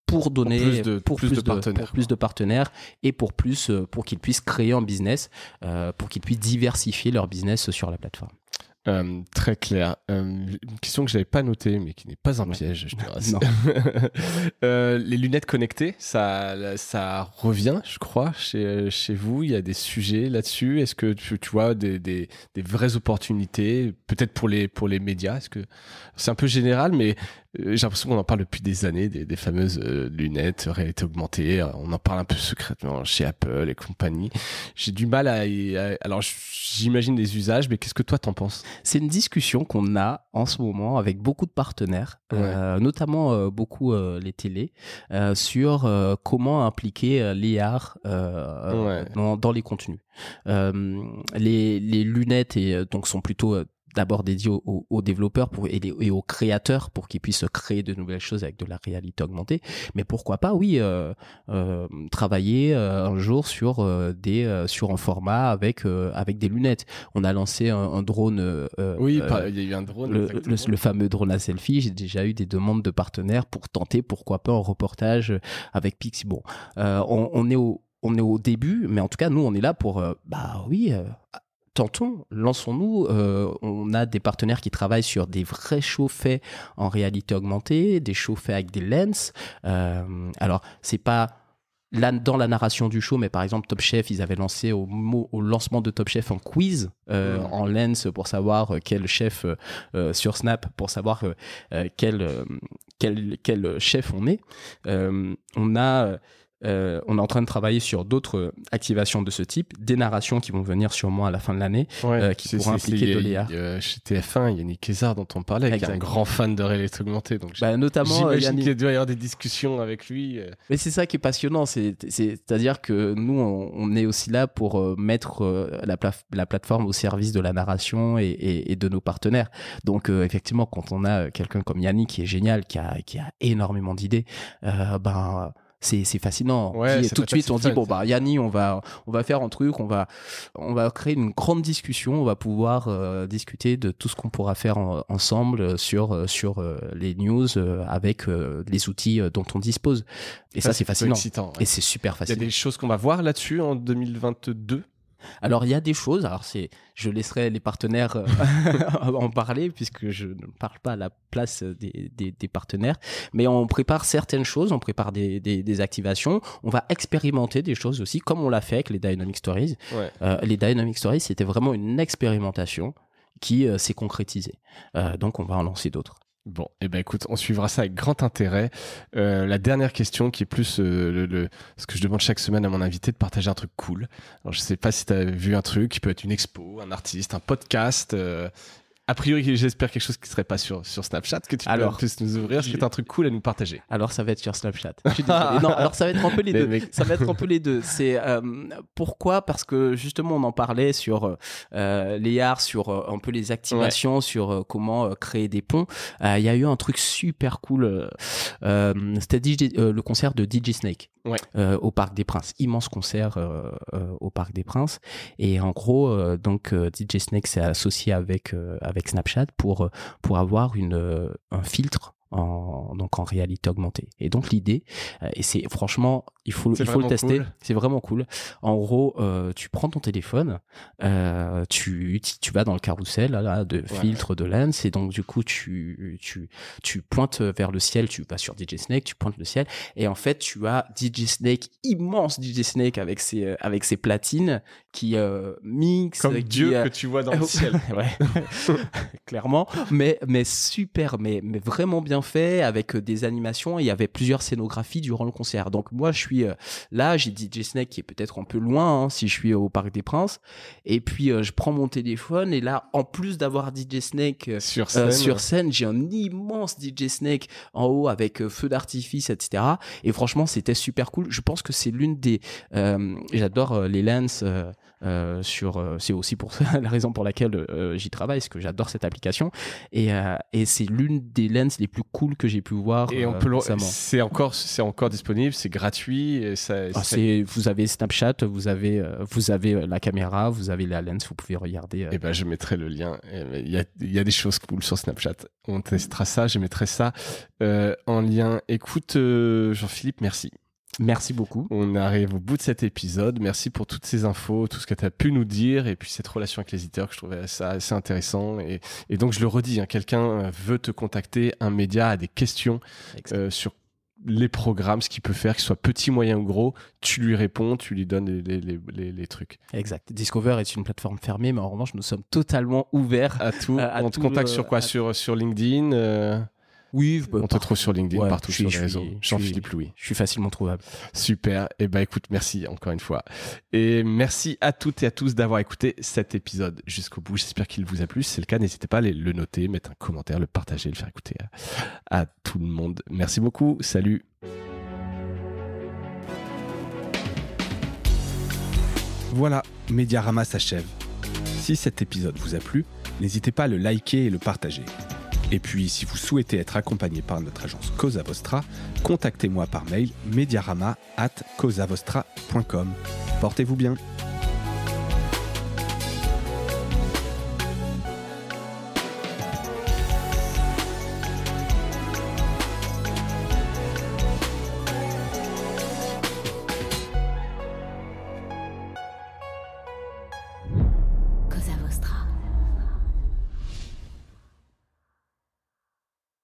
pour donner pour plus de, partenaires et pour plus pour qu'ils puissent créer un business, pour qu'ils puissent diversifier leur business sur la plateforme. Euh, très clair. Euh, une question que j'avais pas notée, mais qui n'est pas un piège, euh, les lunettes connectées, ça, ça revient, je crois, chez, vous. Il y a des sujets là-dessus. Est-ce que tu, vois des, vraies opportunités, peut-être pour les, pour les médias ce que c'est un peu général, mais euh, j'ai l'impression qu'on en parle depuis des années, des, fameuses euh, lunettes, euh, réalité augmentée. On en parle un peu secrètement chez Apple et compagnie. J'ai du mal à, alors j'imagine des usages, mais qu'est-ce que toi t'en penses C'est une discussion qu'on a en ce moment avec beaucoup de partenaires, notamment beaucoup les télés, sur comment impliquer les arts dans, les contenus. Les, les, lunettes et donc sont plutôt d'abord dédié aux, développeurs pour et aux créateurs pour qu'ils puissent créer de nouvelles choses avec de la réalité augmentée. Mais pourquoi pas, oui, euh, euh, travailler euh, un jour sur des sur un format avec avec des lunettes. On a lancé un, drone. oui, il y a eu un drone. Le, fameux drone à selfie. J'ai déjà eu des demandes de partenaires pour tenter, pourquoi pas, un reportage avec Pixie. Bon, est on est au début, mais en tout cas, nous, on est là pour, bah oui, tentons, lançons-nous. Euh, on a des partenaires qui travaillent sur des vrais chauffets en réalité augmentée, des chauffets avec des lenses. Euh, alors, alors, c'est pas là, dans la narration du show, mais par exemple, Top Chef, ils avaient lancé au, lancement de Top Chef un quiz euh, en lens pour savoir quel chef sur Snap, pour savoir quel, quel, quel, chef on est. on a euh, on est en train de travailler sur d'autres euh, activations de ce type, des narrations qui vont venir sûrement à la fin de l'année, qui pourront impliquer Doléa. Chez TF1, Yannick Kézard dont on parlait, qui est un grand fan de réalité augmentée. Donc bah, notamment, euh, Yannick... qu'il doit y avoir des discussions avec lui. Mais c'est ça qui est passionnant, c'est-à-dire que nous, on, est aussi là pour mettre la, plateforme au service de la narration et, de nos partenaires. Donc effectivement, quand on a quelqu'un comme Yannick qui est génial, qui a, qui a énormément d'idées, ben c'est fascinant. Ouais, tout de suite, on dit bon bah Yanni, on va on va faire un truc, on va on va créer une grande discussion, on va pouvoir euh, discuter de tout ce qu'on pourra faire ensemble euh, sur euh, sur les news avec les outils dont on dispose. Et ça, c'est fascinant. Et c'est super facile. Il y a des choses qu'on va voir là-dessus en 2022 alors il y a des choses, alors c'est, je laisserai les partenaires euh, en parler puisque je ne parle pas à la place des, partenaires, mais on prépare certaines choses, on prépare des, activations, on va expérimenter des choses aussi, comme on l'a fait avec les Dynamic Stories. Euh, les Dynamic Stories, c'était vraiment une expérimentation qui euh, s'est concrétisée. donc on va en lancer d'autres. Bon, et eh ben écoute, on suivra ça avec grand intérêt. Euh, la dernière question, qui est plus euh, le, ce que je demande chaque semaine à mon invité, de partager un truc cool. Alors, je sais pas si tu as vu un truc, qui peut être une expo, un artiste, un podcast, euh, a priori, j'espère quelque chose qui serait pas sur, sur Snapchat, que tu alors, puisses nous ouvrir, ce qui est un truc cool à nous partager. Alors, ça va être sur Snapchat. non, alors ça va être un peu les, deux. Ça va être un peu les deux. C'est euh, pourquoi Parce que justement, on en parlait sur euh, euh, les arts, sur un peu les activations, sur comment créer des ponts. Il y a eu un truc super cool. C'était le concert de DJ Snake au Parc des Princes. Immense concert au Parc des Princes. Et en gros, donc DJ Snake s'est associé avec avec Snapchat pour, euh, pour avoir une, euh, un filtre en, donc en réalité augmentée. Et donc l'idée, euh, et c'est franchement, il faut, il faut le tester, c'est vraiment cool. En gros, tu prends ton téléphone, tu, tu vas dans le carrousel là, de filtres filtre de lens, et donc du coup tu, tu, pointes vers le ciel, tu vas sur DJ Snake, tu pointes le ciel, et en fait tu as DJ Snake, immense DJ Snake avec ses, avec ses platines, qui euh, mixe. Comme Dieu que tu vois dans le ciel. clairement. Mais, mais super, mais, mais vraiment bien fait, avec euh, des animations. Il y avait plusieurs scénographies durant le concert. Donc moi, je suis euh, là, j'ai DJ Snake qui est peut-être un peu loin, hein, si je suis au Parc des Princes. Et puis, euh, je prends mon téléphone, et là, en plus d'avoir DJ Snake sur scène, sur scène j'ai un immense DJ Snake en haut avec feu d'artifice, etc. Et franchement, c'était super cool. Je pense que c'est l'une des... Euh, J'adore les Lens. Euh, sur, euh, c'est aussi pour ça, la raison pour laquelle euh, j'y travaille, parce que j'adore cette application. Et, et c'est l'une des lenses les plus cool que j'ai pu voir. Et on peut c'est encore, c'est encore disponible, c'est gratuit. Ah, vous avez Snapchat, vous avez, vous avez la caméra, vous avez la lens, vous pouvez regarder. Et eh ben, je mettrai le lien. Eh ben, il y a, y a, des choses cool sur Snapchat. On testera ça, je mettrai ça en lien. Écoute, Jean-Philippe, merci. Merci beaucoup. On arrive au bout de cet épisode. Merci pour toutes ces infos, tout ce que tu as pu nous dire et puis cette relation avec les éditeurs que je trouvais ça assez intéressant. Et, donc, je le redis, hein, quelqu'un euh, veut te contacter, un média a des questions euh, sur les programmes, ce qu'il peut faire, qu'il soit petit, moyen ou gros, tu lui réponds, tu lui donnes les, trucs. Exact. Discover est une plateforme fermée, mais en revanche, nous sommes totalement ouverts à tout. on te contacte euh, sur quoi sur, sur LinkedIn oui, on te trouve sur LinkedIn, partout sur les réseaux. Jean-Philippe Louis. Je suis facilement trouvable. Super. Et eh ben écoute, merci encore une fois. Et merci à toutes et à tous d'avoir écouté cet épisode jusqu'au bout. J'espère qu'il vous a plu. Si c'est le cas, n'hésitez pas à le noter, mettre un commentaire, le partager, le faire écouter à, à tout le monde. Merci beaucoup. Salut. Voilà, Mediarama s'achève. Si cet épisode vous a plu, n'hésitez pas à le liker et le partager. Et puis, si vous souhaitez être accompagné par notre agence Cosa Vostra, contactez-moi par mail mediarama at Portez-vous bien.